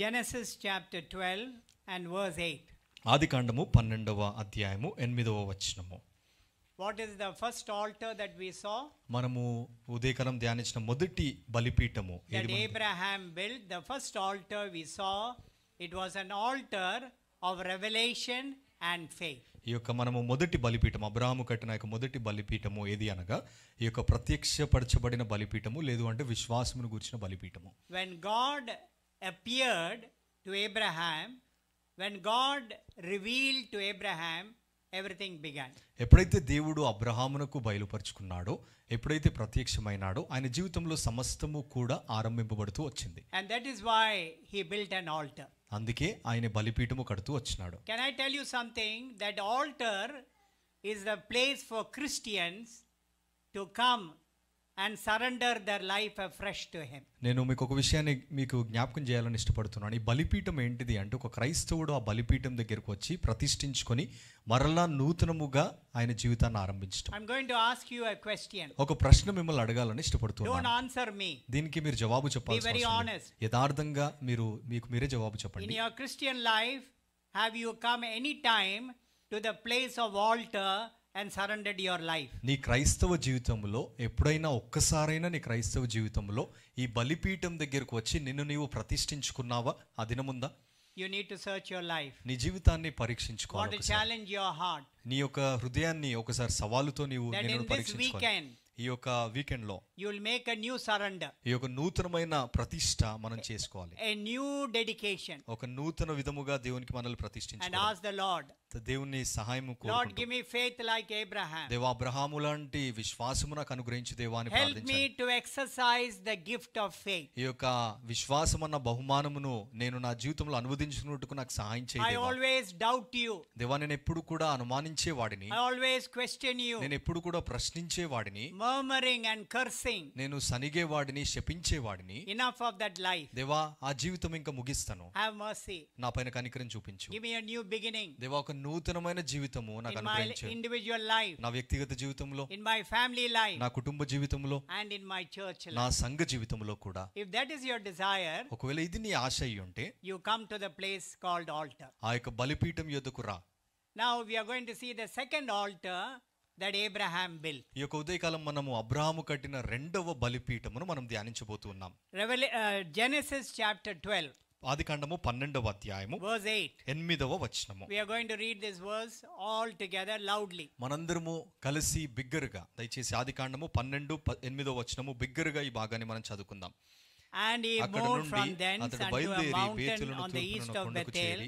Genesis chapter twelve and verse eight ఆది కాండము పన్నెండవ అధ్యాయము ఎనిమిదవ వచనము what is the first altar that we saw మనము ఉదయకాలం ధ్యానించిన మొదటి బలిపీఠము that Abraham build the first altar we saw it was an altar of revelation and faith ఈ యొక్క మనము మొదటి బలిపీఠం అబ్రాహము కట్టిన యొక్క మొదటి బలిపీఠము ఏది అనగా ఈ యొక్క ప్రత్యక్షపరచబడిన బలిపీఠము లేదు అంటే విశ్వాసమును గుర్చిన బలిపీఠము when God appeared to Abraham, when God revealed to Abraham, everything began ఎప్పుడైతే దేవుడు అబ్రహామునకు బయలుపరుచుకున్నాడో ఎప్పుడైతే ప్రత్యక్షమైనాడో ఆయన జీవితంలో సమస్తము కూడా ఆరంభింపబడుతూ వచ్చింది and that is why he built an altar అందుకే ఆయన బలిపీఠము కడుతూ వచ్చినాడు can I tell you something that altar is the place for Christians to come and surrender their life afresh to him. నేను మీకు ఒక విషయాన్ని మీకు జ్ఞాపకం చేయాలని ఇష్టపడుతున్నాను ఈ బలిపీఠం ఏంటిది అంటే ఒక క్రైస్తవుడు ఆ బలిపీఠం దగ్గరికి వచ్చి ప్రతిష్ఠించుకొని మరలా నూతనముగా ఆయన జీవితాన్ని ఆరంభించడం I'm going to ask you a question ఒక ప్రశ్న మిమ్మల్ని అడగాలని ఇష్టపడుతున్నాను డోంట్ ఆన్సర్ మీ దీనికి మీరు జవాబు చెప్పాలి వెరీ ఆనెస్ట్ యథార్థంగా మీరు మీకు మీరే జవాబు చెప్పండి in your Christian life have you come any time to the place of altar and surrendered your life నీ క్రైస్తవ జీవితంలో ఎప్పుడైనా ఒక్కసారైనా నీ క్రైస్తవ జీవితంలో ఈ బలిపీఠం దగ్గరకు వచ్చి నిన్ను నీవు ప్రతిష్ఠించుకున్నావా ఆ దినముందా you need to search your life నీ జీవితాన్ని పరీక్షించుకోవాలి ఛాలెంజ్ యువర్ హార్ట్ నీ యొక్క హృదయాన్ని ఒకసారి సవాలుతో నీవు వీకెండ్ ఈ యొక్క వీకెండ్ లో you will make a new surrender ఈ యొక్క నూతనమైన ప్రతిష్ట మనం చేసుకోవాలి ఎ న్యూ డెడికేషన్ ఒక నూతన విధముగా దేవునికి మనల్ని ప్రతిష్ఠించాలి అండ్ ఆస్ ద లార్డ్ దేవుని సహాయం Lord give me faith like Abraham దేవా అబ్రహాము లాంటి విశ్వాసము నాకు అనుగ్రహించు దేవా అని help me to exercise the gift of faith ఈ యొక్క విశ్వాసం అన్న బహుమానమును నేను నా జీవితంలో అనువదించుకున్నట్టుకు నాకు సహాయం చేయి ఐ ఆల్వేస్ డౌట్ యు దేవా నేను ఎప్పుడు కూడా అనుమానించే వాడిని ఐ ఆల్వేస్ క్వశ్చన్ యు నేను ఎప్పుడు కూడా ప్రశ్నించే వాడిని murmuring and cursing. Enough of that life. Deva, ajivitam inka mugistano. Have mercy. Na paina kanikaran chupinchu. Give me a new beginning. Deva, oka nootanamaina jivitamu na kanikaranchu. In my individual life. Na vyaktigata jivitamulo. In my family life. Na kutumba jivitamulo. And in my church life. Na sangha jivitamulo kuda. If that is your desire. Oka vela idini aashayyunte. You come to the place called altar. Aika balipitam yodukura. Now we are going to see the second altar. That Abraham build ఈ యొక్క ఉదయకాలం మనము అబ్రాహాము కట్టిన రెండవ బలిపీఠమును మనం ధ్యానించబోతూ ఉన్నాం Genesis chapter twelve ఆది కాండము పన్నెండవ అధ్యాయము వర్స్ 8 ఎనిమిదవ వచనము we are going to read this verse all together loudly మనందరము కలిసి బిగ్గరగా దయచేసి ఆది కాండము 12 ఎనిమిదవ వచనము బిగ్గరగా ఈ భాగాన్ని మనం చదువుకుందాం and he move from thence and to mountain on the east of Bethel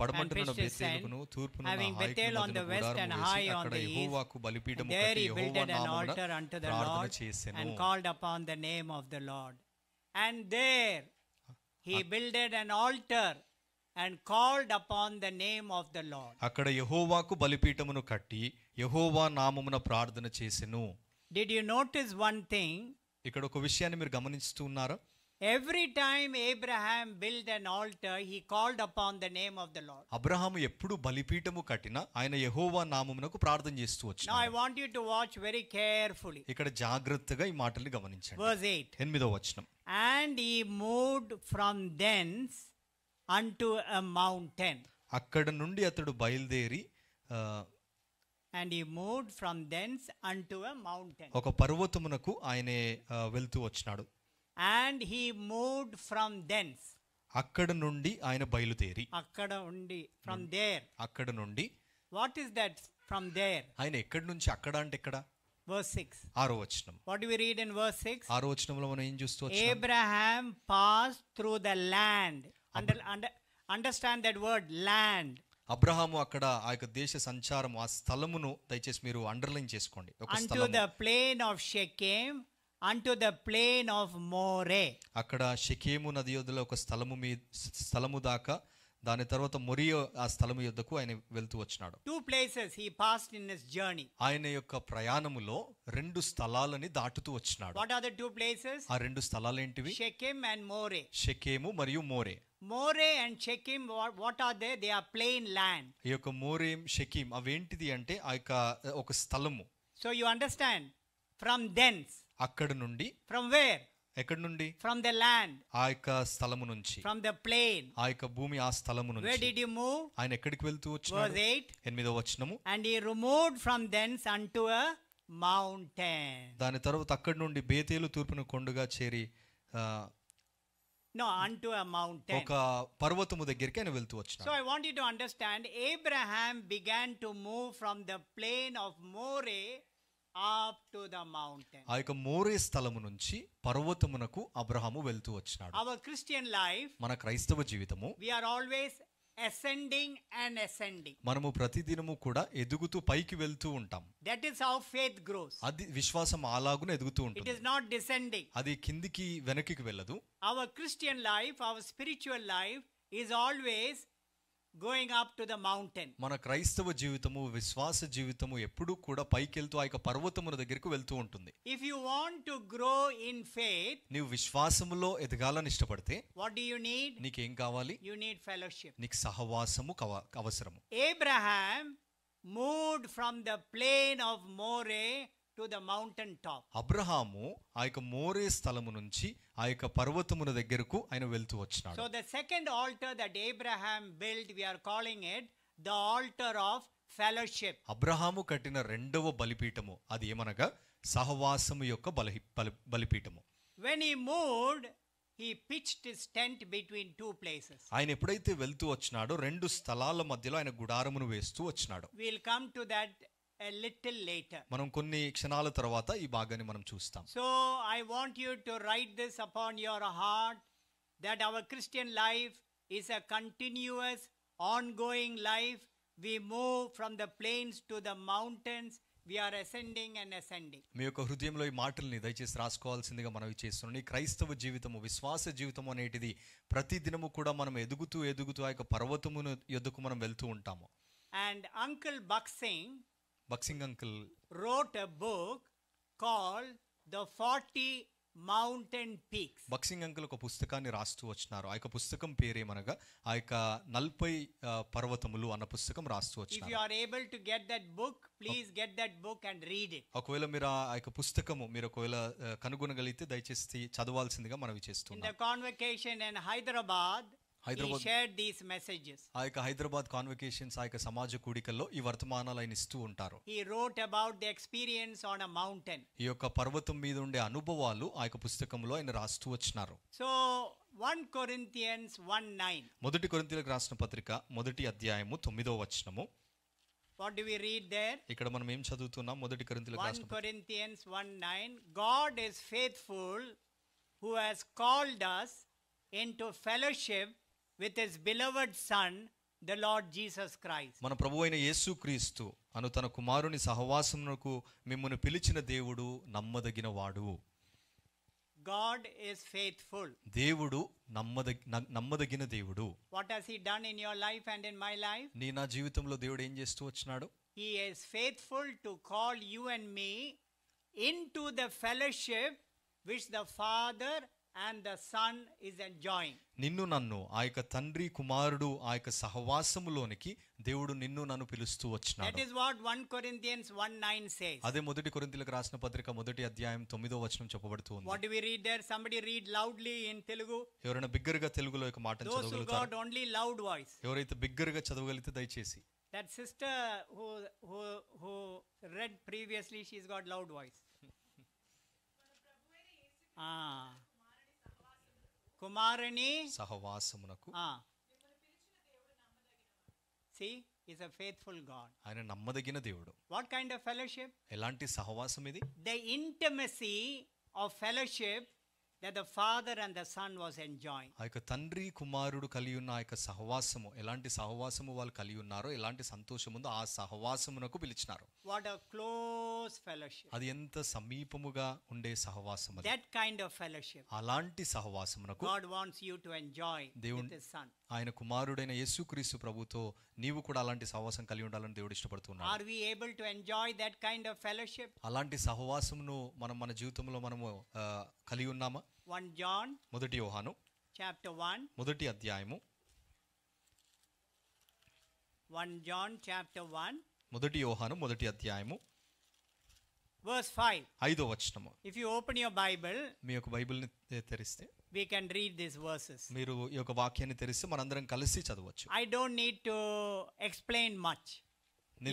బెతేలును తూర్పున అక్కడ యెహోవాకు బలిపీఠము కట్టి నామమున ప్రార్థన చేసెను and called upon the name of the Lord and there he builded an altar and called upon the name of the Lord అక్కడ బలిపీఠమును కట్టి యహోవా నామమున ప్రార్థన చేసెను did you notice one thing ఇక్కడ ఒక విషయాన్ని మీరు గమనిస్తూ Every time Abraham built an altar, he called upon the name of the Lord. Abraham ఎప్పుడు బలిపీఠము కట్టినా ఆయన యెహోవా నామమునకు ప్రార్థన చేస్తూ వచ్చాడు. Now I want you to watch very carefully. ఇక్కడ జాగృతగా ఈ మాటల్ని గమనించండి. Verse 8. 8వ వచనం. And he moved from thence unto a mountain. అక్కడ నుండి అతడు బయలుదేరి and he moved from thence unto a mountain. ఒక పర్వతమునకు ఆయన వెళ్తూ వచ్చాడు. And he moved from thence అక్కడ నుండి ఆయన బయలుదేరి అక్కడ ఉండి ఫ్రమ్ దేర్ అక్కడ నుండి what is that from there ఆయన ఎక్కడి నుంచి అక్కడ అంటే ఎక్కడ వర్స్ 6 ఆరో వచనం what we read in verse 6 ఆరో వచనంలో మనం ఏం చూస్తూ వచ్చాం Abraham pass through the land understand that word land అబ్రహాము అక్కడ ఆ యొక్క దేశ సంచారం ఆ స్థలమును దయచేసి మీరు అండర్లైన్ చేసుకోండి ఒక స్థలం the plain of Shechem unto the plain of Moreh అక్కడ షికేము నది యొద్దలో ఒక స్థలము మీ స్థలము దాకా దాని తర్వాత మొరియో ఆ స్థలము యొద్దకు ఆయన వెళ్తూ వచ్చినాడు two places he passed in his journey ఆయన యొక్క ప్రయాణములో రెండు స్థలాలని దాటుతూ వచ్చినాడు what are the two places ఆ రెండు స్థలాలు ఏంటివి షెకెమ్ అండ్ మోరే షెకేము మరియు Moreh Moreh and Shechem what are they they are plain land ఈ యొక్క మోరేం షెకిమ్ అవేంటిది అంటే ఆ యొక్క ఒక స్థలము so you understand from thence అక్కడ నుండి ఫ్రమ్ వేర్ ఎక్కడి నుండి ఫ్రమ్ ద ల్యాండ్ ఆ యొక్క స్థలము నుంచి ఫ్రమ్ ద ప్లేన్ ఆ యొక్క భూమి ఆ స్థలము నుంచి వేర్ డిడ్ యు మూవ్ ఆయన ఎక్కడికి వెళ్తూ వచ్చినాడు ఎనిమిదో వచనము and he removed from thence unto a mountain దాని తర్వాత అక్కడి నుండి బేతేలు తూర్పున కొండగా చేరి నో అంటు అ మౌంటైన్ ఒక పర్వతము దగ్గరికి ఆయన వెళ్తూ వచ్చాడు so I want you to understand Abraham began to move from the plain of Moreh up to the mountain ఆ యొక్క మోరే స్థలము నుంచి పర్వతమునకు అబ్రహము వెళ్తూ వచ్చినాడు అవర్ క్రిస్టియన్ లైఫ్ మన క్రైస్తవ జీవితము we are always ascending and ascending మనము ప్రతిదినము కూడా ఎదుగుతూ పైకి వెళ్తూ ఉంటాం that is how faith grows అది విశ్వాసం అలాగున ఎదుగుతూ ఉంటుంది ఇట్ ఇస్ నాట్ డిసెండింగ్ అది కిందికి వెనక్కి వెళ్ళదు our Christian life our spiritual life is always going up to the mountain మన క్రైస్తవ జీవితము విశ్వాస జీవితము ఎప్పుడు కూడా పైకి వెళ్తూ ఆ యొక్క పర్వతముల దగ్గరకు వెళ్తూ ఉంటుంది if you want to grow in faith నీవు విశ్వాసములో ఎదగాలని ఇష్టపడితే వాట్ డు యు నీడ్ నీకు ఏం కావాలి యు నీడ్ ఫెలోషిప్ నీకు సహవాసము అవసరము Abraham moved from the plain of Moreh to the mountain top అబ్రహాము ఆ యొక్క మోరే స్థలము నుంచి ఆ యొక్క పర్వతమున దగ్గరకు ఆయన వెళ్తూ వచ్చినాడు so the second altar that Abraham build we are calling it the altar of fellowship అబ్రహాము కట్టిన రెండవ బలిపీఠము అది ఏమనగా సహవాసము యొక్క బలి బలిపీఠము when he moved he pitched tent between two places ఆయన ఎప్పుడైతే వెళ్తూ వచ్చినాడో రెండు స్థలాల మధ్యలో ఆయన గుడారమును వేస్తూ వచ్చినాడు will come to that a little later. మనం కొన్ని క్షణాల తర్వాత ఈ భాగాన్ని మనం చూస్తాం. So I want you to write this upon your heart that our Christian life is a continuous ongoing life. We move from the plains to the mountains. We are ascending and ascending. మీ యొక్క హృదయంలో ఈ మాటల్ని దయచేసి రాసుకోవాల్సిందిగా మనవి చేస్తున్నాను. క్రైస్తవ జీవితము విశ్వాస జీవితము అనేటిది ప్రతిదినము కూడా మనం ఎదుగుతూ ఎదుగుతూ ఆ యొక్క పర్వతమును ఎదుకు మనం వెళ్తూ ఉంటాము. And Uncle Buck பக்சிங் uncle wrote a book called The 40 mountain peaks బక్సింగ్ అంకుల్ ఒక పుస్తకాన్ని రాస్తూ వచ్చినారు ఆ యొక్క పుస్తకం పేరేమనగా ఆ యొక్క నలభై పర్వతములు అన్న పుస్తకం రాస్తూ వచ్చినారు you are able to get that book please get that book and read it ఒకవేళ మీరు ఆ యొక్క పుస్తకము మీరు ఒకవేళ కనుగొనగలిగితే దయచేసి చదవాల్సిందిగా మనవి చేస్తున్నాం in the convocation in Hyderabad Hyderabad shared these messages ఆ యొక్క హైదరాబాద్ కాన్వకేషన్స్ ఆ యొక్క సమాజ కూడికల్లో ఈ వర్తమానాలు ఆయన ఇస్తూ ఉంటారు he wrote about the experience on a mountain ఈ యొక్క పర్వతం మీద ఉండే అనుభవాలు ఆ యొక్క పుస్తకంలో ఆయన రాస్తూ వచ్చినారు so one Corinthians one nine మొదటి కొరింథీలకు రాసిన పత్రిక మొదటి అధ్యాయము తొమ్మిదో వచనము what do we read there ఇక్కడ మనం ఏం చదువుతున్నాం మొదటి కొరింథీలకు రాసిన 1 Corinthians 1:9 God is faithful who has called us into fellowship with his beloved son the lord jesus christ mana prabhu aina yesu christu anu tana kumaruni sahavasamunaku mimmunu pilichina devudu nammadagina vaadu god is faithful devudu nammadagina nammadagina devudu what has he done in your life and in my life nee na jeevithamlo devudu em chestu he is faithful to call you and me into the fellowship which the father and the son is enjoying నిన్ను నన్ను ఆ యొక్క తండ్రి కుమారుడు ఆ యొక్క సహవాసములోనికి దేవుడు నిన్ను నన్ను పిలుస్తూ వచ్చినాడు that is what 1 Corinthians 1:9 says అదే మొదటి కొరింథీయులకు రాసిన పత్రిక మొదటి అధ్యాయం 9వ వచనం చెప్పబడుతూ ఉంది what do we read there somebody read loudly in Telugu ఎవరైనా బిగ్గరగా తెలుగులో ఒక మాట చదవగలుగుతారు those got only loud voice ఎవరైతే బిగ్గరగా చదవగలిగితే దయచేసి that sister who who who read previously she is got loud voice ఆ కుమారుని సహవాసమునకు see is a faithful God ఆయన నమ్మదగిన దేవుడు వాట్ కైండ్ ఆఫ్ ఫెలోషిప్ ఎలాంటి సహవాసం ఇది the intimacy of fellowship that the father and the son was enjoying aika tandri kumarudu kaliyunna aika sahavasamu elanti sahavasamu vallu kaliyunnaro elanti santoshamundo aa na pilichinaru what a close fellowship adi enta samipamuga unde sahavasamu that kind of fellowship alanti sahavasamunaku god wants you to enjoy Devun, with his son ఆయన కుమారుడైన యేసుక్రీస్తు ప్రభుతో నీవు కూడా అలాంటి సహవాసం కలిగి ఉండాలని దేవుడు ఇష్టపడుతున్నాడు are we able to enjoy that kind of fellowship అలాంటి సహవాసమును మనం మన జీవితంలో మనము కలిగి ఉన్నామా వన్ జాన్ మొదటి యోహాను చాప్టర్ వన్ మొదటి అధ్యాయము వన్ జాన్ చాప్టర్ వన్ మొదటి యోహాను మొదటి అధ్యాయము వర్స్ ఫైవ్ ఐదో వచనము if you open your Bible మీ యొక్క బైబిల్ని తెరిస్తే we can read this verses మీరు ఈ యొక్క వాక్యాన్ని తెరిస్తే మనందరం కలిసి చదవచ్చు I don't need to explain much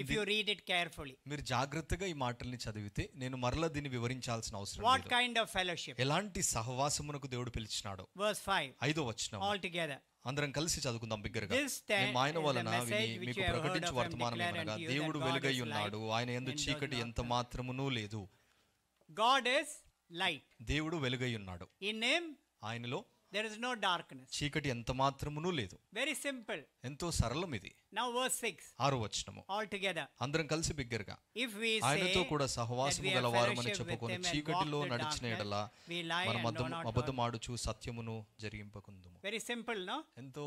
if you read it carefully మీరు జాగ్రత్తగా ఈ మాటల్ని చదివితే నేను మరలా దీన్ని వివరించాల్సిన అవసరం వాట్ కైండ్ ఆఫ్ ఫెలోషిప్ ఎలాంటి సహవాసమునకు దేవుడు పిలిచినాడు వర్స్ 5 ఐదో వచనం ఆల్ టుగెదర్ అందరం కలిసి చదువుకుందాం బిగ్గరగా మేము ఆయన వలన మీకు ప్రకటించు వర్తమానం అనగా దేవుడు వెలుగై ఉన్నాడు ఆయన ఎందు చీకటి ఎంత మాత్రమునూ లేదు గాడ్ ఇస్ లైట్ దేవుడు వెలుగై ఉన్నాడు ఇన్ నేమ్ ఆయనలో దెర్ ఇస్ నో డార్క్నెస్ చీకటి ఎంత మాత్రమును లేదు వెరీ సింపుల్ ఎంతో సరళం ఇది నౌ వర్స్ 6 ఆరు వచనము ఆల్ టుగెదర్ అందరం కలిసి బిగ్గరగా ఇఫ్ వి ఆయనతో కూడా సహవాసము గలవారమని చెప్పుకొని చీకటిలో నడిచిన యెడల మనం అబద్ధమాడుచు సత్యమును జరిగింపకుందుము వెరీ సింపుల్ నో ఎంతో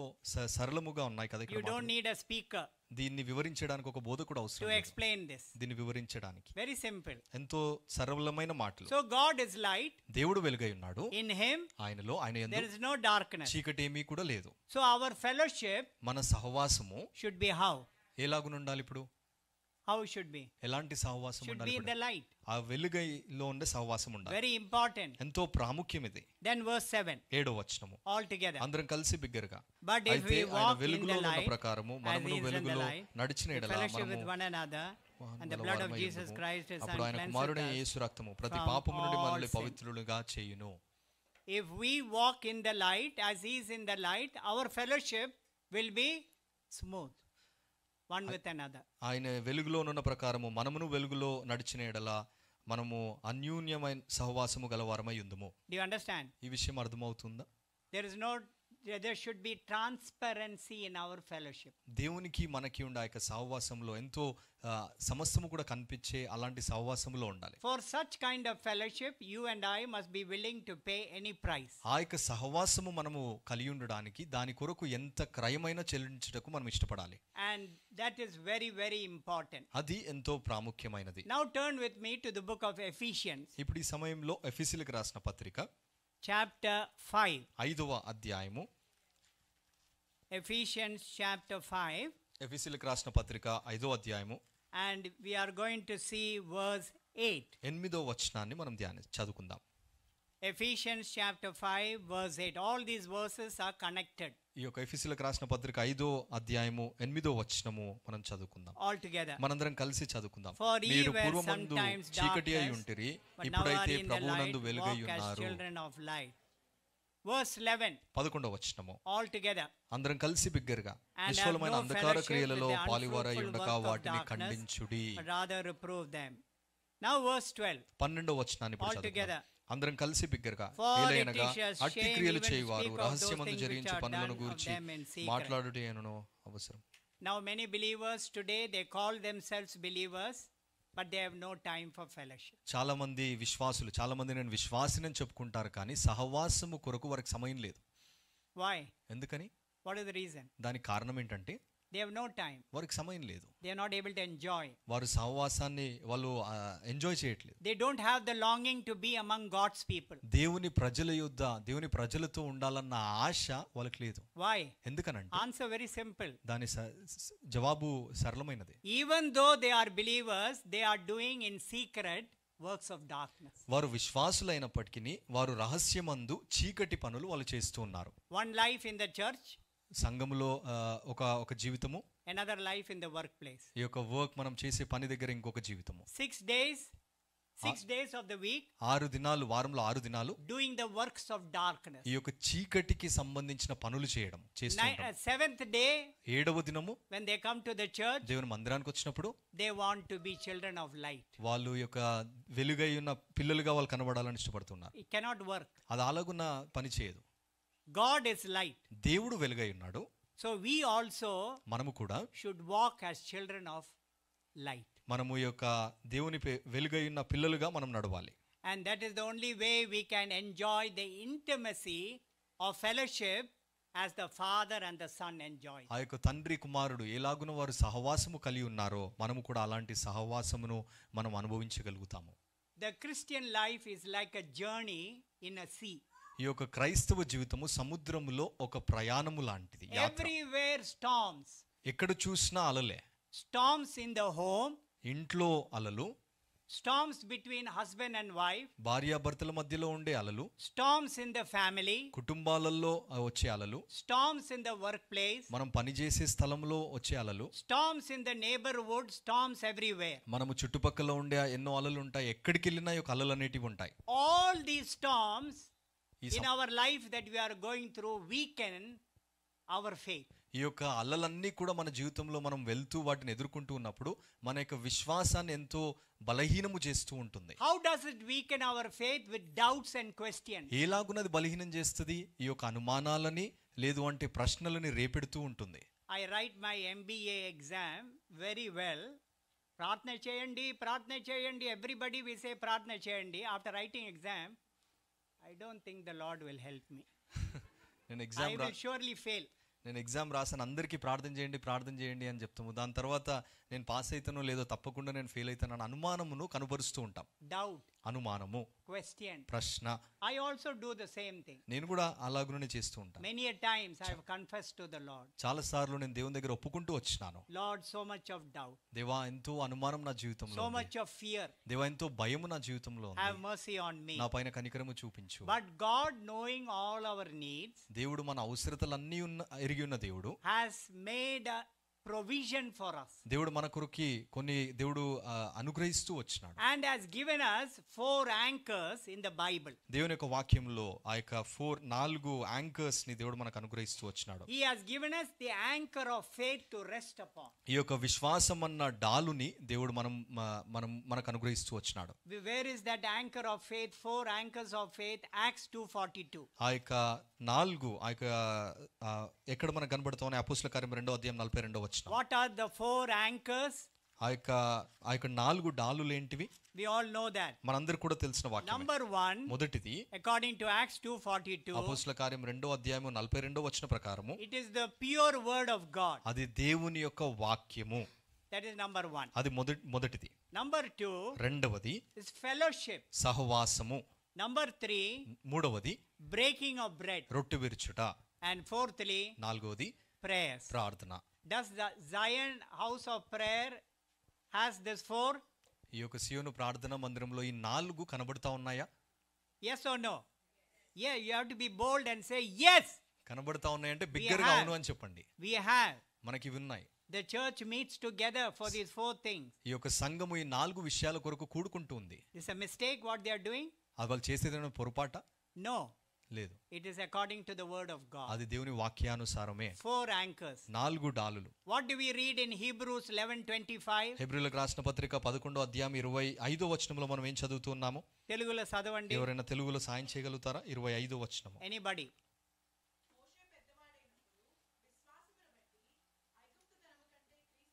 సరళముగా ఉన్నాయి కదా you don't need a speaker దీన్ని వివరించడానికి ఒక బోధకుడు అవసరం టు ఎక్స్ప్లెయిన్ దిస్ దీన్ని వివరించడానికి వెరీ సింపుల్ ఎంతో సరళమైన మాటలు సో గాడ్ ఇస్ లైట్ దేవుడు వెలుగై ఉన్నాడు ఇన్ హిమ్ ఆయనలో ఆయన దేర్ ఇస్ నో డార్క్నెస్ చీకటి ఏమీ కూడా లేదు సో అవర్ ఫెలోషిప్ మన సహవాసము షుడ్ బి హౌ ఎలాగునుండాలి ఇప్పుడు how it should be? Should be in the light. Very important. Then verse 7. All together. But if we walk in the light, as he is in the light, fellowship with one another, and the blood of Jesus Christ is uncleansed us from all sin. If we walk in the light, as he is in the light, our fellowship will be smooth. One ఆయన వెలుగులో ఉన్న ప్రకారము మనమును వెలుగులో నడిచిన ఎడల మనము అన్యూన్యమైన సహవాసము గలవారమై ఉందము understand ఈ విషయం అర్థమవుతుందా there is no there should be transparency in our fellowship దేవునికి మనకి ఉండే యొక్క సహవాసంలో ఎంతో సమస్తము కూడా కనిపించే అలాంటి సహవాసంలో ఉండాలి for such kind of fellowship you and I must be willing to pay any price ఆ యొక్క సహవాసము మనము కలిగి ఉండడానికి దాని కొరకు ఎంత క్రయమైనా చెల్లించుటకు మనం ఇష్టపడాలి and that is very very important అది ఎంతో ప్రాముఖ్యమైనది now turn with me to the book of Ephesians ఇప్పుడు ఈ సమయంలో ఎఫీసీలకు రాసిన పత్రిక చాప్టర్ 5 ఐదవ అధ్యాయము ఎఫిషియన్స్ చాప్టర్ ఫైవ్ ఎఫీసీలకు రాసిన పత్రిక ఐదో అధ్యాయము and we are going to see verse eight ఎనిమిదో వచనాన్ని మనం ధ్యాన చదువుకుందాం Ephesians chapter five verse eight all these verses are connected ఈ యొక్క ఎఫీసీలకు రాసిన పత్రిక ఐదో అధ్యాయము ఎనిమిదో వచనము మనం చదువుకుందాం ఆల్ టుగెదర్ మనందరం కలిసి చదువుకుందాం మీరు పూర్వమందు చీకటి అయి ఉంటిరి ఇప్పుడైతే ప్రభువునందు వెలుగై ఉన్నారు వర్స్ 11 పదకొండవ వచనము ఆల్ టుగెదర్ అందరం కలిసి బిగ్గరగా నిశ్చలమైన అంధకార క్రియలలో పాలివారై ఉండక వాటిని ఖండించుడి rather reprove them now verse 12 12వ వచనాన్ని ఆల్ టుగెదర్ అందరం కలిసి బిగ్గరగా ఏలైనగా అట్టి క్రియలు చేయవారు రహస్యమందు జరిగించే పనులను గురించి మాట్లాడుటేనను అవసరం now many believers today they call themselves believers but they have no time for fellowship చాలా మంది విశ్వాసులు చాలా మంది నేను విశ్వాసిని చెప్పుకుంటారు కానీ సహవాసము కొరకు వారికి సమయం లేదు వై ఎందుకని వాట్ ఇస్ ద రీజన్ దానికి కారణం ఏంటంటే దే హావ్ నో టైం వారికి సమయం లేదు they are not able to enjoy వారు సహవాసాన్ని వాళ్ళు ఎంజాయ్ చేయట్లేదు they don't have the longing to be among God's people దేవుని ప్రజల యుద్ధ దేవుని ప్రజలతో ఉండాలన్న ఆశ వాళ్ళకి లేదు వై ఎందుకనంటే ఆన్సర్ వెరీ సింపుల్ దాని జవాబు సరళమైనది even though they are believers they are doing in secret works of darkness వారు విశ్వాసులైనప్పటికీ వారు రహస్యమందు చీకటి పనులు వాళ్ళు చేస్తూ ఉన్నారు one life in the church సంఘములో ఒక ఒక జీవితము another life in the work workplace ఈ యొక్క వర్క్ మనం చేసే పని దగ్గర ఇంకొక జీవితము six days six days of the week ఆరు దినాలు వారంలో ఆరు దినాలు doing the works of darkness ఈ యొక్క చీకటికి సంబంధించిన పనులు చేయడం సెవెంత్ డే uh, ఏడవ దినము when they come to the church దేవుని మందిరానికి వచ్చినప్పుడు they want to be children of light వాళ్ళు యొక్క వెలుగై ఉన్న పిల్లలుగా వాళ్ళు కనబడాలని ఇష్టపడుతున్నారు ఇట్ కెనాట్ వర్క్ అది అలాగున్న పని చేయదు God is light. దేవుడు వెలుగై ఉన్నాడు. So we also మనము should walk as children of light. మనము యొక్క దేవుని వెలుగై ఉన్న పిల్లలుగా మనం నడవాలి. And that is the only way we can enjoy the intimacy of fellowship as the father and the son enjoy. ఆ యొక్క తండ్రి కుమారుడు ఎలాగున వారు సహవాసము కలిగి ఉన్నారో మనము కూడా అలాంటి సహవాసమును మనం అనుభవించగలుగుతాము. The Christian life is like a journey in a sea. ఈ యొక్క క్రైస్తవ జీవితము సముద్రములో ఒక ప్రయాణము లాంటిది ఎవ్రీవేర్ స్టామ్స్ ఎక్కడ చూసినా అలలే స్టామ్స్ ఇన్ ద హోమ్ ఇంట్లో అలలు storms between husband and wife భార్యాభర్తల మధ్యలో ఉండే అలలు స్టామ్స్ ఇన్ ద ఫ్యామిలీ కుటుంబాలలో వచ్చే అలలు storms in the work place మనం పని చేసే స్థలంలో వచ్చే అలలు storms in the neighbourhood storms everywhere మనము చుట్టుపక్కల ఉండే ఎన్నో అలలు ఉంటాయి ఎక్కడికి వెళ్ళినా యొక్క అలలు అనేటివి ఉంటాయి all these storms in our life that we are going through weaken our faith ఈ యొక్క అల్లలన్నీ కూడా మన జీవితంలో మనం వెళ్తూ వాటిని ఎదుర్కొంటూ ఉన్నప్పుడు మన యొక్క విశ్వాసాన్ని ఎంతో బలహీనము చేస్తూ ఉంటుంది how does it weaken our faith with doubts and question ఎలాగున్నది బలహీనం చేస్తుంది ఈ యొక్క అనుమానాలని లేదు అంటే ప్రశ్నలని రేపెడుతూ ఉంటుంది I write my MBA exam very well ప్రార్థన చేయండి ప్రార్థన చేయండి ఎవ్రీబడి విసే ప్రార్థన చేయండి after writing exam I don't think the Lord will help me నేను ఎగ్జామ్ రా విల్ షూర్లీ ఫెయిల్ నేను ఎగ్జామ్ రాసాను అందరికీ ప్రార్థన చేయండి ప్రార్థన చేయండి అని చెప్తాము దాని తర్వాత నేను పాస్ అవుతానో లేదో తప్పకుండా నేను ఫెయిల్ అవుతాను అనుమానమును కనబరుస్తూ ఉంటాం డౌట్ అనుమానము క్వశ్చన్ ప్రశ్న I also do the same thing నేను కూడా అలాగునే చేస్తూ ఉంటాను many times I have confess to the Lord చాలా సార్లు నేను దేవుని దగ్గర ఒప్పుకుంటూ వచ్చినాను Lord so much of doubt దేవా ఎంతో అనుమానం నా జీవితంలో సో మచ్ ఆఫ్ ఫియర్ దేవా ఎంతో భయం నా జీవితంలో హావ్ మర్సీ ఆన్ మీ నా పైన కనికరము చూపించు but God knowing all our needs దేవుడు మన అవసరతలన్నీ ఉన్న ఎరిగి ఉన్న దేవుడు has made provision for us దేవుడు మన కొరకి కొన్ని దేవుడు అనుగ్రహిస్తూ వచ్చినాడు and has given us four anchors in the bible దేవుని యొక్క వాక్యంలో ఆ యొక్క ఫోర్ నాలుగు యాంకర్స్ ని దేవుడు మనకు అనుగ్రహిస్తూ వచ్చినాడు he has given us the anchor of faith to rest upon ఈ యొక్క విశ్వాసం అన్న డాలుని దేవుడు మనం మనం మనకు అనుగ్రహిస్తూ వచ్చినాడు where is that anchor of faith four anchors of faith acts 242 ఆ యొక్క నాలుగు ఆ యొక్క ఎక్కడ మనకు కనబడుతామని అపోస్ల కార్యం రెండో అధ్యాయం నలభై రెండో వచ్చిన what are the four anchors ఆ యొక్క ఆ యొక్క నాలుగు డాలు ఏంటివి వి ఆల్ నో దాట్ మనందరికీ కూడా తెలిసిన వాక్యం నంబర్ 1 మొదటిది అకార్డింగ్ టు యాక్ట్స్ 242 అపోస్తల కార్యం రెండో అధ్యాయం 42 వచన ప్రకారము it is the pure word of God అది దేవుని యొక్క వాక్యము దట్ ఇస్ నంబర్ 1 అది మొదటి మొదటిది నంబర్ 2 రెండవది ఇస్ ఫెలోషిప్ సహవాసము నంబర్ త్రీ మూడవది బ్రేకింగ్ ఆఫ్ బ్రెడ్ రొట్టె విరుచుట అండ్ ఫోర్త్లీ నాలుగవది ప్రేయర్ ప్రార్థన does the Zion house of prayer has this four ఈ యొక్క సియోను ప్రార్థన మందిరంలో ఈ నాలుగు కనబడుతా ఉన్నాయా yes or no yeah you have to be bold and say yes కనబడుతా ఉన్నాయంటే బిగ్గర్ గా అవును అని చెప్పండి వి హావ్ మనకి ఇవి ఉన్నాయి the church meets together for these four things ఈ యొక్క సంఘము ఈ నాలుగు విషయాల కొరకు కూడుకుంటుంది it's a mistake what they are doing అది వాళ్ళు చేసేదేమైనా పొరపాట నో లేదు it is according to the word of God అది దేవుని వాక్యానుసారమే ఫోర్ యాంకర్స్ నాలుగు డాలులు what do we read in Hebrews 11:25 హెబ్రీలకు రాసిన పత్రిక 11వ అధ్యాయం 25వ వచనంలో మనం ఏం చదువుతున్నాము తెలుగులో చదవండి ఎవరైనా తెలుగులో సాయం చేయగలుగుతారా 25వ వచనం anybody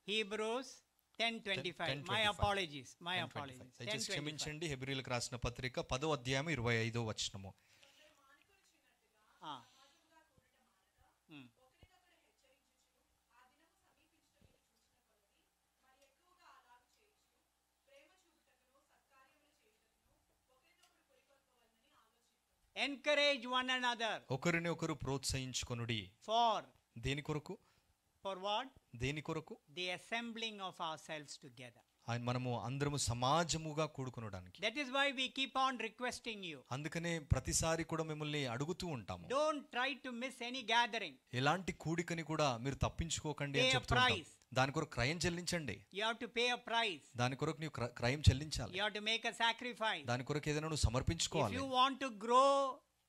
Hebrews ten twenty five my apologies my apologies క్షమించండి హెబ్రిల్కి రాసిన పత్రిక పదో అధ్యాయం ఇరవై ఐదో వచ్చినము ఎన్కరేజ్ వన్ అండ్ అదర్ ఒకరిని ఒకరు ప్రోత్సహించుకొనుడి ఫార్ దేని కొరకు ఫర్ వాట్ దేని కొరకు the assembling of ourselves together ఆయన మనము అందరము సమాజముగా కూడుకునడానికి that is why we keep on requesting you అందుకనే ప్రతిసారి కూడా మిమ్మల్ని అడుగుతూ ఉంటాము don't try to miss any gathering ఎలాంటి కూడికని కూడా మీరు తప్పించుకోకండి అని చెప్తున్నాం దాని కొరకు క్రయం చెల్లించండి you have to pay a price దాని కొరకు నీవు క్రయం చెల్లించాలి you have to make a sacrifice దాని కొరకు ఏదైనా నువ్వు సమర్పించుకోవాలి you want to grow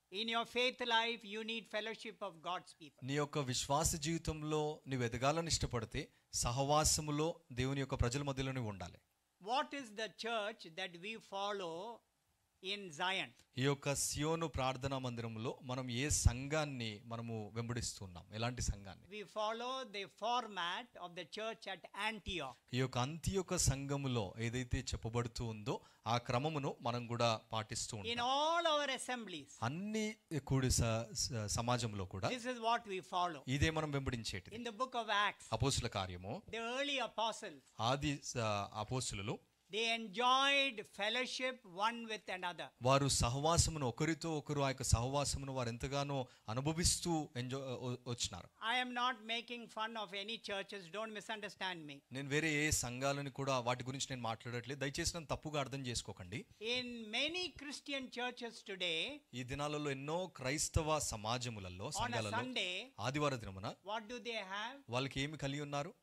in your faith life, you need fellowship of God's people. నీ యొక్క విశ్వాస జీవితంలో నువ్వు ఎదగాలని ఇష్టపడితే సహవాసములో దేవుని యొక్క ప్రజల మధ్యలో నువ్వు What is the church that we follow in Zion ఈ యొక్క సియోను ప్రార్థనా మందిరంలో మనం ఏ సంఘాన్ని మనము వెంబడిస్తున్నాం ఎలాంటి సంఘాన్ని we follow the format of the church at Antioch ఈ యొక్క యొక్క సంఘములో ఏదైతే చెప్పబడుతూ ఉందో ఆ క్రమమును మనం కూడా పాటిస్తూ ఉంటాం ఇన్ ఆల్ అవర్ అసెంబ్లీస్ అన్ని కూడి సమాజంలో కూడా this is what we follow ఇదే మనం వెంబడించేటిది in the book of Acts అపోస్తుల కార్యము ది ఎర్లీ అపోస్టిల్స్ ఆది అపోస్తులు they enjoyed fellowship one with another varu sahavasamunu okarito okaru aika sahavasamunu var entagano anubhavistu ochnaru i am not making fun of any churches don't misunderstand me nen vere ye sangalani kuda vaati gurinchi nen maatladatle dai chesina tappu in many christian churches today ee dinalallo enno kristava samajamulallo sangalallo on a sunday adivara dinamuna what do they have valiki em kali unnaru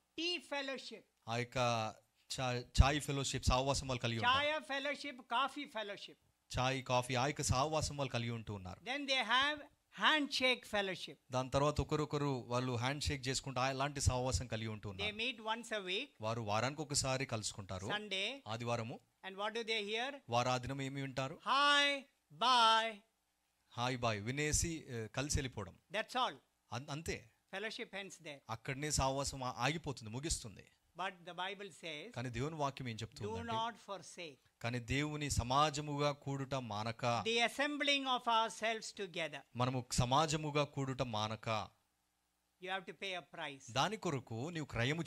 chai fellowship సహవాసం వాళ్ళు కలిగి chai fellowship coffee fellowship chai coffee ఆ యొక్క సహవాసం వాళ్ళు కలిగి ఉంటూ ఉన్నారు then they have hand shake fellowship దాని తర్వాత ఒకరొకరు వాళ్ళు హ్యాండ్ షేక్ చేసుకుంటూ అలాంటి సహవాసం కలిగి ఉంటున్నారు they meet once a week వారు వారానికి ఒకసారి కలుసుకుంటారు సండే ఆదివారము and what do they hear వారు ఆ దినం ఏమి వింటారు హాయ్ బాయ్ హాయ్ బాయ్ వినేసి కలిసి వెళ్ళిపోవడం దట్స్ ఆల్ అంతే ఫెలోషిప్ హెన్స్ దే అక్కడనే సహవాసం ఆగిపోతుంది ముగిస్తుంది బట్ ద బైబిల్ సేస్ కానీ దేవుని వాక్యం ఏం చెప్తుంది డు నాట్ ఫర్సేక్ కానీ దేవుని సమాజముగా కూడుట మానక the assembling of ourselves together మనము సమాజముగా కూడుట మానక you have to pay a price దాని కొరకు నీవు క్రయము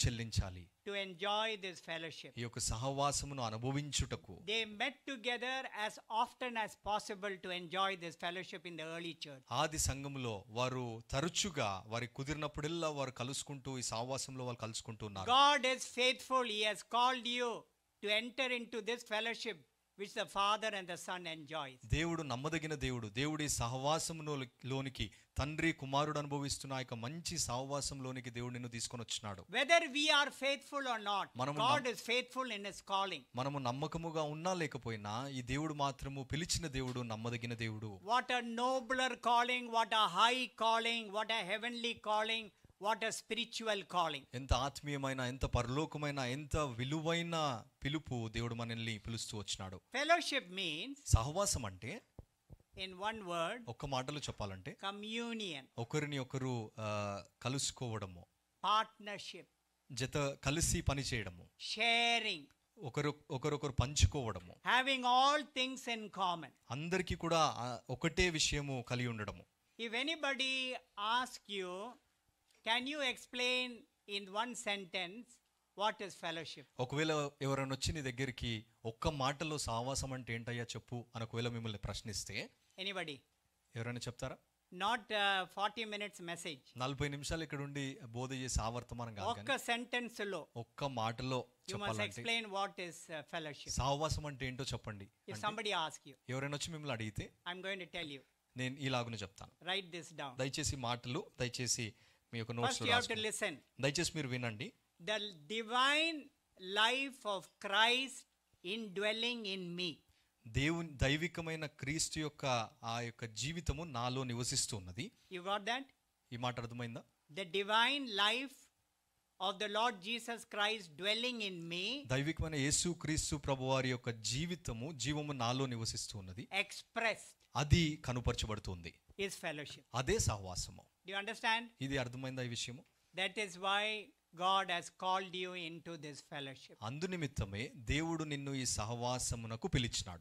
to enjoy this fellowship they met together as often as possible to enjoy this fellowship in the early church ఆది సంఘములో వారు తరచుగా వారి కుదిరినప్పుడల్లా వారు కలుసుకుంటూ ఈ సహవాసంలో వాళ్ళు కలుసుకుంటూ ఉన్నారు god is faithful he has called you to enter into this fellowship which the father and the son enjoys దేవుడు నమ్మదగిన దేవుడు దేవుడి సహవాసమును లోనికి తండ్రి కుమారుడు అనుభవిస్తున్న ఆ యొక్క మంచి సహవాసంలోనికి దేవుడు నిన్ను తీసుకొని వచ్చినాడు whether we are faithful or not మనము god is faithful in his calling మనము నమ్మకముగా ఉన్నా లేకపోయినా ఈ దేవుడు మాత్రము పిలిచిన దేవుడు నమ్మదగిన దేవుడు what a nobler calling what a high calling what a heavenly calling what a spiritual calling ఎంత ఆత్మీయమైన ఎంత పరలోకమైన ఎంత విలువైన పిలుపు దేవుడు మనల్ని పిలుస్తూ వచ్చినాడు ఫెలోషిప్ మీన్స్ సహవాసం అంటే ఇన్ వన్ వర్డ్ ఒక్క మాటలో చెప్పాలంటే కమ్యూనియన్ ఒకరిని ఒకరు కలుసుకోవడము పార్ట్నర్షిప్ జత కలిసి పని చేయడము షేరింగ్ ఒకరు ఒకరొకరు పంచుకోవడము having all things in common అందరికీ కూడా ఒకటే విషయము కలిగి ఉండడము if anybody ask you can you explain in one sentence what is fellowship ఒకవేళ ఎవరైనా వచ్చి నీ దగ్గరికి ఒక్క మాటలో సావాసం అంటే ఏంటయ్యా చెప్పు అని ఒకవేళ మిమ్మల్ని ప్రశ్నిస్తే ఎనీబడి ఎవరైనా చెప్తారా నాట్ ఫార్టీ మినిట్స్ మెసేజ్ నలభై నిమిషాలు ఇక్కడ ఉండి బోధ చేసి ఆవర్తమానం ఒక్క సెంటెన్స్ లో ఒక్క మాటలో ఎక్స్ప్లెయిన్ వాట్ ఇస్ ఫెలోషిప్ సావాసం అంటే ఏంటో చెప్పండి సంబడి ఆస్క్ యు ఎవరైనా వచ్చి మిమ్మల్ని అడిగితే I'm going to tell you నేను ఇలాగున చెప్తాను రైట్ దిస్ డౌన్ దయచేసి మాటలు దయచేసి మీ యొక్క నోట్స్ దయచేసి మీరు వినండి the divine life of Christ indwelling in me దేవుని దైవికమైన క్రీస్తు యొక్క ఆ యొక్క జీవితము నాలో నివసిస్తూ ఉన్నది యు వాట్ దట్ ఈ మాట అర్థమైందా the divine life of the Lord Jesus Christ dwelling in me దైవికమైన యేసు క్రీస్తు ప్రభువారి యొక్క జీవితము జీవము నాలో నివసిస్తూ ఉన్నది ఎక్స్ప్రెస్ అది కనుపరచబడుతుంది ఇస్ ఫెలోషిప్ అదే సహవాసము Do you understand? That is why God has called you into this fellowship.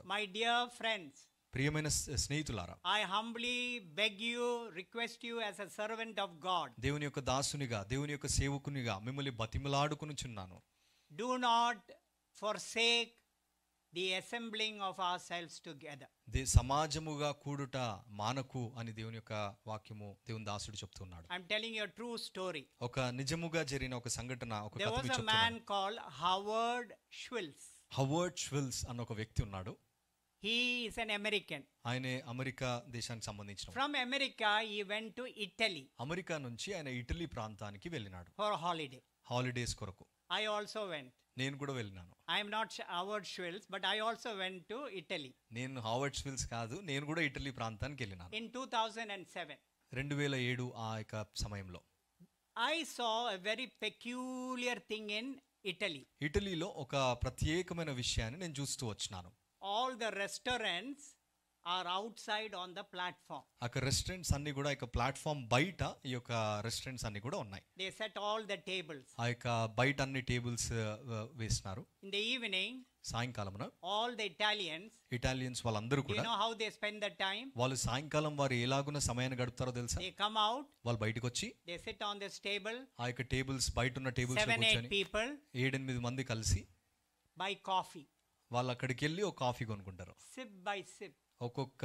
My dear friends, I humbly beg you, request you as a servant of God. Do not forsake the assembling of ourselves together the సమాజముగా కూడుట మానకు అని దేవుని యొక్క వాక్యము దేవుని దాసుడు చెప్తున్నాడు I'm telling you true story ఒక నిజముగా జరిగిన ఒక సంఘటన ఒక there was a man called Howard Schultz Howard Schultz అన్న ఒక వ్యక్తి ఉన్నాడు హీ ఈస్ అన్ అమెరికన్ ఆయన అమెరికా దేశానికి సంబంధించిన from America he went to Italy America నుంచి ఆయన ఇటలీ ప్రాంతానికి వెళ్ళినాడు ఫర్ హాలిడే హాలిడేస్ కొరకు ఐ ఆల్సో వెంట్ నేను కూడా వెళ్ళినాను I'm not Howard Schultz but I also went to Italy నేను హావర్డ్ స్విల్స్ కాదు నేను కూడా ఇటలీ ప్రాంతానికి వెళ్ళినాను in two thousand and seven రెండు వేల ఏడు ఆ యొక్క సమయంలో I saw very peculiar thing in Italy ఇటలీలో ఒక ప్రత్యేకమైన విషయాన్ని నేను చూస్తూ వచ్చినాను all the restaurants are outside on the platform ఆ రెస్టారెంట్స్ అన్ని కూడా ఇక ప్లాట్ఫామ్ బయట ఈ యొక్క రెస్టారెంట్స్ అన్ని కూడా ఉన్నాయి they set all the tables ఆ యొక్క బయట అన్ని టేబుల్స్ వేస్తున్నారు ఇన్ ద ఈవినింగ్ సాయంకాలమున ఆల్ ద ఇటాలియన్స్ ఇటాలియన్స్ వాళ్ళందరూ కూడా know how they spend the time వాళ్ళు సాయంకాలం వారు ఎలాగున సమయాన్ని గడుపుతారో తెలుసా దే కమ్ అవుట్ వాళ్ళు బయటికి వచ్చి they sit on this table ఆ యొక్క టేబుల్స్ బయట ఉన్న టేబుల్స్ కూర్చొని పీపుల్ ఏడెనిమిది మంది కలిసి బై కాఫీ వాళ్ళు అక్కడికి వెళ్ళి ఒక కాఫీ కొనుక్కుంటారు సిప్ బై సిప్ ఒక్కొక్క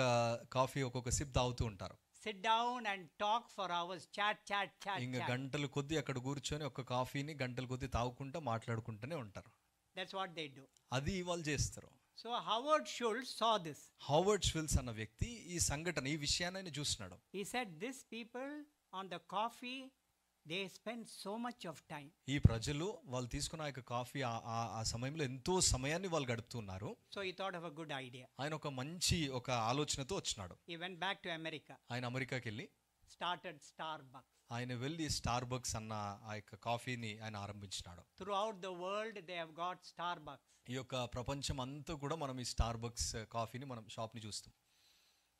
కాఫీ ఒక్కొక్క సిప్ తాగుతూ ఉంటారు sit down and talk for hours chat chat chat ఇంకా గంటలు కొద్ది అక్కడ కూర్చొని ఒక కాఫీని గంటల కొద్ది తాగుకుంటూ మాట్లాడుకుంటూనే ఉంటారు దట్స్ వాట్ దే డు అది వాళ్ళు చేస్తారు సో హవర్డ్ షుల్స్ సా దిస్ హవర్డ్ షుల్స్ అన్న వ్యక్తి ఈ సంఘటన ఈ విషయాన్ని చూస్తున్నాడు he set this people on the coffee they spend so much of time ఈ ప్రజలు వాళ్ళు తీసుకున్న యొక్క కాఫీ ఆ సమయంలో ఎంతో సమయాన్ని వాళ్ళు గడుపుతున్నారు సో ఈ థాట్ ఆఫ్ గుడ్ ఐడియా ఆయన ఒక మంచి ఒక ఆలోచనతో వచ్చినాడు ఈ వెంట్ బ్యాక్ టు అమెరికా ఆయన అమెరికాకి వెళ్ళి స్టార్టెడ్ స్టార్ బక్ ఆయన వెళ్ళి స్టార్ బక్స్ అన్న ఆ యొక్క కాఫీని ఆయన ఆరంభించినాడు throughout the world they have got Starbucks ఈ యొక్క ప్రపంచం అంతా కూడా మనం ఈ స్టార్ బక్స్ కాఫీని మనం షాప్ ని చూస్తాం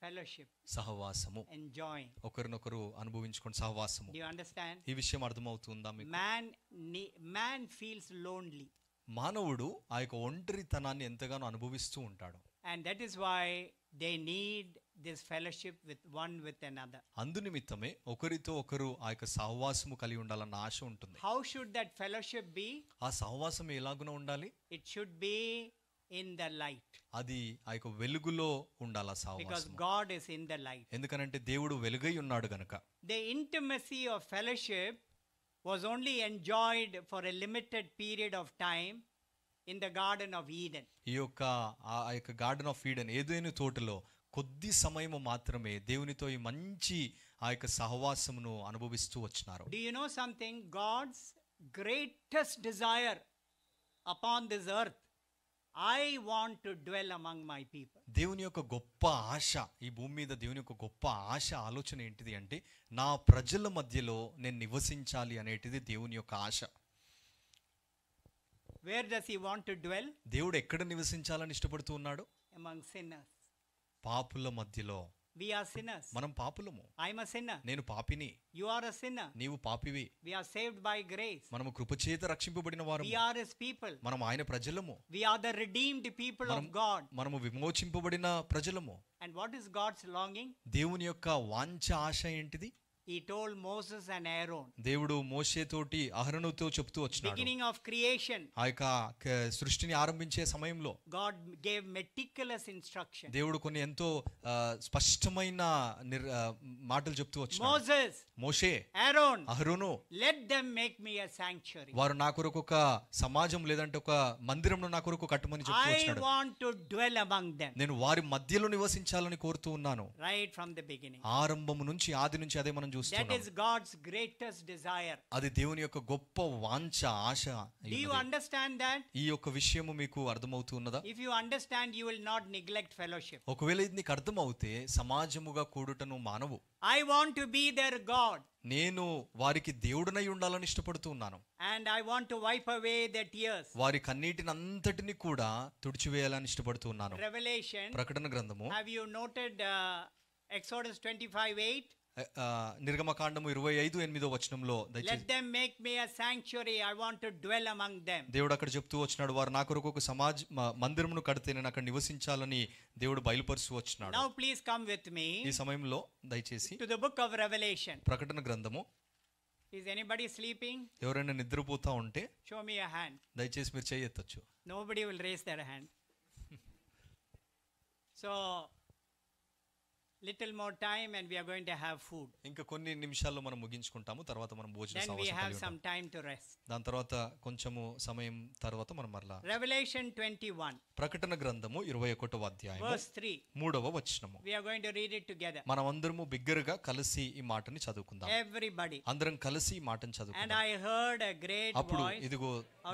ఫెలోషిప్ సహవాసము ఎంజాయ్ ఒకరినొకరు అనుభవించుకొని సహవాసము యు అండర్స్టాండ్ ఈ విషయం అర్థమవుతుందా మీకు మ్యాన్ మ్యాన్ ఫీల్స్ లోన్లీ మానవుడు ఆ యొక్క ఒంటరితనాన్ని ఎంతగానో అనుభవిస్తూ ఉంటాడు and that is why they need this fellowship with one with another అందు నిమిత్తమే ఒకరితో ఒకరు ఆ యొక్క సహవాసము కలిగి ఉండాలన్న ఆశ ఉంటుంది how should that fellowship be ఆ సహవాసం ఎలాగున ఉండాలి it should be in the light అది ఆ యొక్క వెలుగులో ఉండాలి because God is in the light ఎందుకనంటే దేవుడు వెలుగై ఉన్నాడు గనుక the intimacy of fellowship was only enjoyed for a limited period of time in the garden of Eden ఈ యొక్క ఆ యొక్క గార్డెన్ ఆఫ్ ఈడెన్ ఏదైనా తోటలో కొద్ది సమయము మాత్రమే దేవునితో ఈ మంచి ఆ యొక్క సహవాసమును అనుభవిస్తూ వచ్చినారు do you know something God's greatest desire upon this earth I want to dwell among my people దేవుని యొక్క గొప్ప ఆశ ఈ భూమి మీద దేవుని యొక్క గొప్ప ఆశ ఆలోచన ఏంటిది అంటే నా ప్రజల మధ్యలో నేను నివసించాలి అనేటిది దేవుని యొక్క ఆశ where does he want to dwell దేవుడు ఎక్కడ నివసించాలని ఇష్టపడుతూ ఉన్నాడు అమంగ్ సిన్నర్స్ పాపుల మధ్యలో వి ఆర్ సిన్నర్స్ మనం పాపులము ఐ యామ్ అ సిన్నర్ నేను పాపిని యు ఆర్ అ సిన్నర్ నీవు పాపివి we are saved by grace మనము కృపచేత రక్షింపబడిన వారు వి ఆర్ హిస్ పీపుల్ మనం ఆయన ప్రజలము we are the redeemed people of God మనము విమోచింపబడిన ప్రజలము and what is God's longing దేవుని యొక్క వాంఛ ఆశ ఏంటిది He told Moses and Aaron. దేవుడు మోషేతోటి అహరోనుతో చెప్తూ వచ్చినాడు. Beginning of creation. ఆ యొక్క సృష్టిని ఆరంభించే సమయంలో God gave meticulous instruction. దేవుడు కొన్ని ఎంతో స్పష్టమైన మాటలు చెప్తూ వచ్చినాడు. Moses. మోషే. Aaron. అహరోను. Let them make me a sanctuary. వారు నా కొరకు ఒక సమాజం లేదంటే ఒక మందిరంను నా కొరకు కట్టమని చెప్తూ వచ్చినాడు. I want to dwell among them. నేను వారి మధ్యలో నివసించాలని కోరుతూ ఉన్నాను. Right from the beginning. ఆరంభము నుంచి ఆది నుంచి అదే మనం That God's greatest desire. Do you understand that? If you understand, you will not neglect fellowship. అర్థమవుతే సమాజముగా కూడుటను మానవు I want to be their God నేను వారికి దేవుడనై ఉండాలని ఇష్టపడుతూ ఉన్నాను and I want to wipe away their tears. వారి కన్నీటిని అంతటిని కూడా తుడిచివేయాలని ఇష్టపడుతూ ఉన్నాను Revelation, ప్రకటన గ్రంథము have you noted uh, Exodus 25:8? నిర్గమకాండము ఇరవై ఐదు ఎనిమిదో వచనంలో దేవుడు అక్కడ చెప్తూ వచ్చినాడు వారు నా కొరకు ఒక సమాజ్ మందిరమును కడితే నేను అక్కడ నివసించాలని దేవుడు బయలుపరుస్తూ వచ్చినాడు now please come with me ఈ సమయంలో దయచేసి to the book of Revelation ప్రకటన గ్రంథము ఇస్ ఎనీబడి స్లీపింగ్ ఎవరైనా నిద్రపోతా ఉంటే షో మీ హ్యాండ్ దయచేసి మీరు చేయొచ్చు nobody will raise their hand so little more time and we're going to have food ఇంకా కొన్ని నిమిషాల్లో మనం ముగించుకుంటాము తర్వాత మనం భోజనం we have some time to rest దాని తర్వాత కొంచెము సమయం తర్వాత మనం మరలా రెవల్యూషన్ 21 ప్రకటన గ్రంథము 21వ అధ్యాయం వర్స్ 3 మూడవ వచనము we are going to read it together మనం అందరము బిగ్గరగా కలిసి ఈ మాటని చదువుకుందాం ఎవ్రీబody అందరం కలిసి ఈ మాటని చదువుకుందాం and I heard a great అప్పుడు ఇదిగో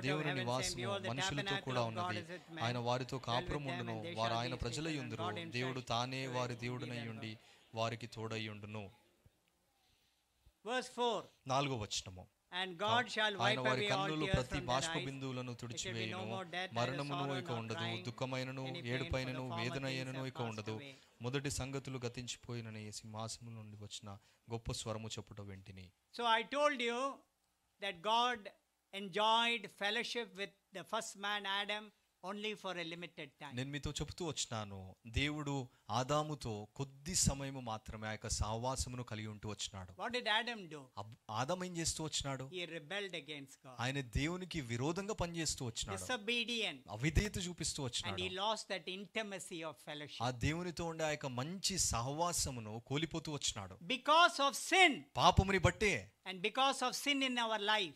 దేవుని నివాసము మనుషులతో కూడా ఉన్నది ఆయన వారితో కాపురం ఉండును వారు ఆయన ప్రజలై ఉందరు దేవుడు తానే వారి దేవుడునై నుండి వారికి తోడయ్యుండును వర్స్ 4 నాలుగో వచనము అండ్ గాడ్ షాల్ వైప్ వారి కన్నులు ప్రతి బాష్ప బిందువులను తుడిచివేయును మరణమును ఇక ఉండదు దుఃఖమైనను ఏడుపైనను వేదనయనను ఇక ఉండదు మొదటి సంగతులు గతించిపోయినని సింహాసనం నుండి వచ్చిన గొప్ప స్వరము చెప్పుట వెంటిని so I told you that God enjoyed fellowship with the first man Adam only for a limited time నేను మీతో చెబుతూ వచ్చినాను దేవుడు ఆదాముతో కొద్ది సమయము మాత్రమే ఆ యొక్క సహవాసమును కలిగి ఉంటూ వచ్చినాడు what did Adam do Adam ఏం చేస్తూ వచ్చినాడు హి రిబెల్డ్ అగైన్స్ గాడ్ ఆయన దేవునికి విరోధంగా పని పనిచేస్తూ వచ్చినాడు డిసొబీడియెంట్ అవిధేయత చూపిస్తూ వచ్చినాడు and he lost that intimacy of fellowship ఆ దేవునితో ఉండే ఆ యొక్క మంచి సహవాసమును కోల్పోతూ వచ్చినాడు బికాజ్ ఆఫ్ సిన్ పాపముని బట్టే And because of sin in our life,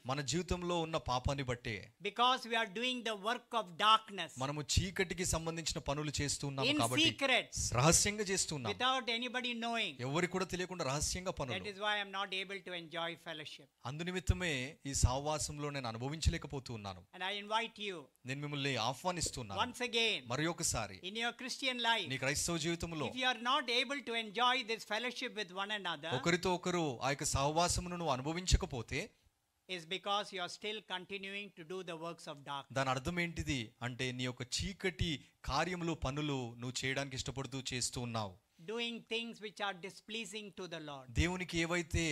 because we are doing the work of darkness, in secret, without anybody knowing, that is why I am not able to enjoy fellowship. And I invite you, once again, in your Christian life, if you are not able to enjoy this fellowship with one another, అనుభవించకపోతే is because you are still continuing to do the works of darkness దాని అర్థం ఏంటిది అంటే నీ యొక్క చీకటి కార్యములు పనులు నువ్వు చేయడానికి ఇష్టపడుతూ చేస్తూ ఉన్నావు doing things which are displeasing to the lord దేవునికి ఏవైతే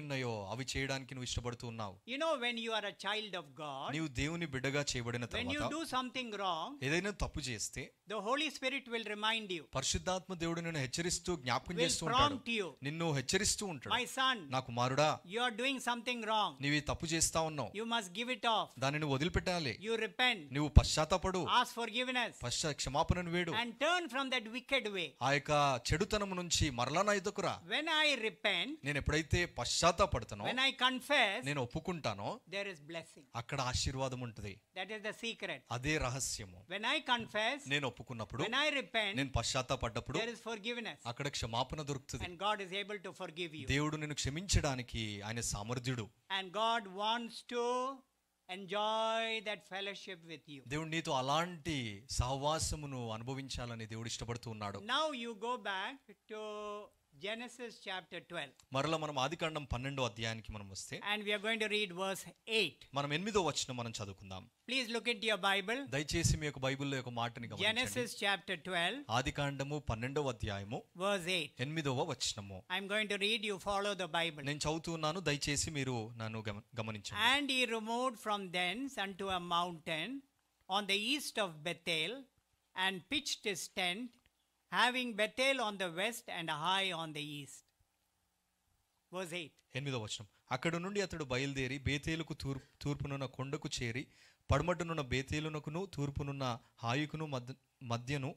ఉన్నాయో అవి చేయడానికి నువ్వు ఇష్టపడుతూ ఉన్నావు you know when you are a child of god నీవు దేవుని బిడ్డగా చేయబడిన తర్వాత when you do something wrong ఏదైనా తప్పు చేస్తే the holy spirit will remind you పరిశుద్ధాత్మ దేవుడు నిన్ను హెచ్చరిస్తూ జ్ఞాపకం చేస్తూ ఉంటాడు నిన్ను హెచ్చరిస్తూ ఉంటాడు my son నా కుమారుడా you are doing something wrong తప్పు చేస్తా ఉన్నావు you must give it off దానిని వదిలిపెట్టాలి you repent నీవు పశ్చాత్తాపడు ask forgiveness పశ్చాత్తాప క్షమాపణను వేడు and turn from that wicked way ఆ యొక్క చెడుతనం నుంచి మరలా నా ఎదుకురా వెన్ ఐ రిపెంట్ నేను ఎప్పుడైతే పశ్చాత్తాపడతానో వెన్ ఐ కన్ఫెస్ నేను ఒప్పుకుంటానో దేర్ ఇస్ బ్లెస్సింగ్ అక్కడ ఆశీర్వాదం ఉంటుంది దట్ ఇస్ ద సీక్రెట్ అదే రహస్యము వెన్ ఐ కన్ఫెస్ నేను ఒప్పుకున్నప్పుడు వెన్ ఐ రిపెంట్ నేను పశ్చాత్తాపడ్డప్పుడు దేర్ ఇస్ ఫర్గివ్నెస్ అక్కడ క్షమాపణ దొరుకుతుంది and God is able to forgive you దేవుడు నిన్ను క్షమించడానికి ఆయన సామర్థ్యుడు and God wants to enjoy that fellowship with you దేవుడు నీతో అలాంటి సహవాసమును అనుభవించాలని దేవుడు ఇష్టపడుతూ ఉన్నాడు now you go back to Genesis chapter 12. మరలా మనం ఆదికాండం 12వ అధ్యాయానికి మనం వస్తే And we are going to read verse 8. మనం 8వ మనం చదువుకుందాం. Please look into your Bible. దయచేసి మీ యొక్క బైబిల్లో యొక్క మాటని Genesis chapter 12. ఆదికాండము 12వ అధ్యాయము verse 8. 8వ వచనము. I am going to read you follow the Bible. నేను చదువుతున్నాను దయచేసి మీరు నన్ను గమనించండి. And he removed from thence unto a mountain on the east of Bethel and pitched his tent having Bethel on the west and Hai on the east verse eight ఎనిమిదో వచనం అక్కడ నుండి అతడు బయలుదేరి బేతేలుకు తూర్పు తూర్పునున్న కొండకు చేరి పడమటనున్న బేతేలునకును తూర్పునున్న హాయుకును మధ్య మధ్యను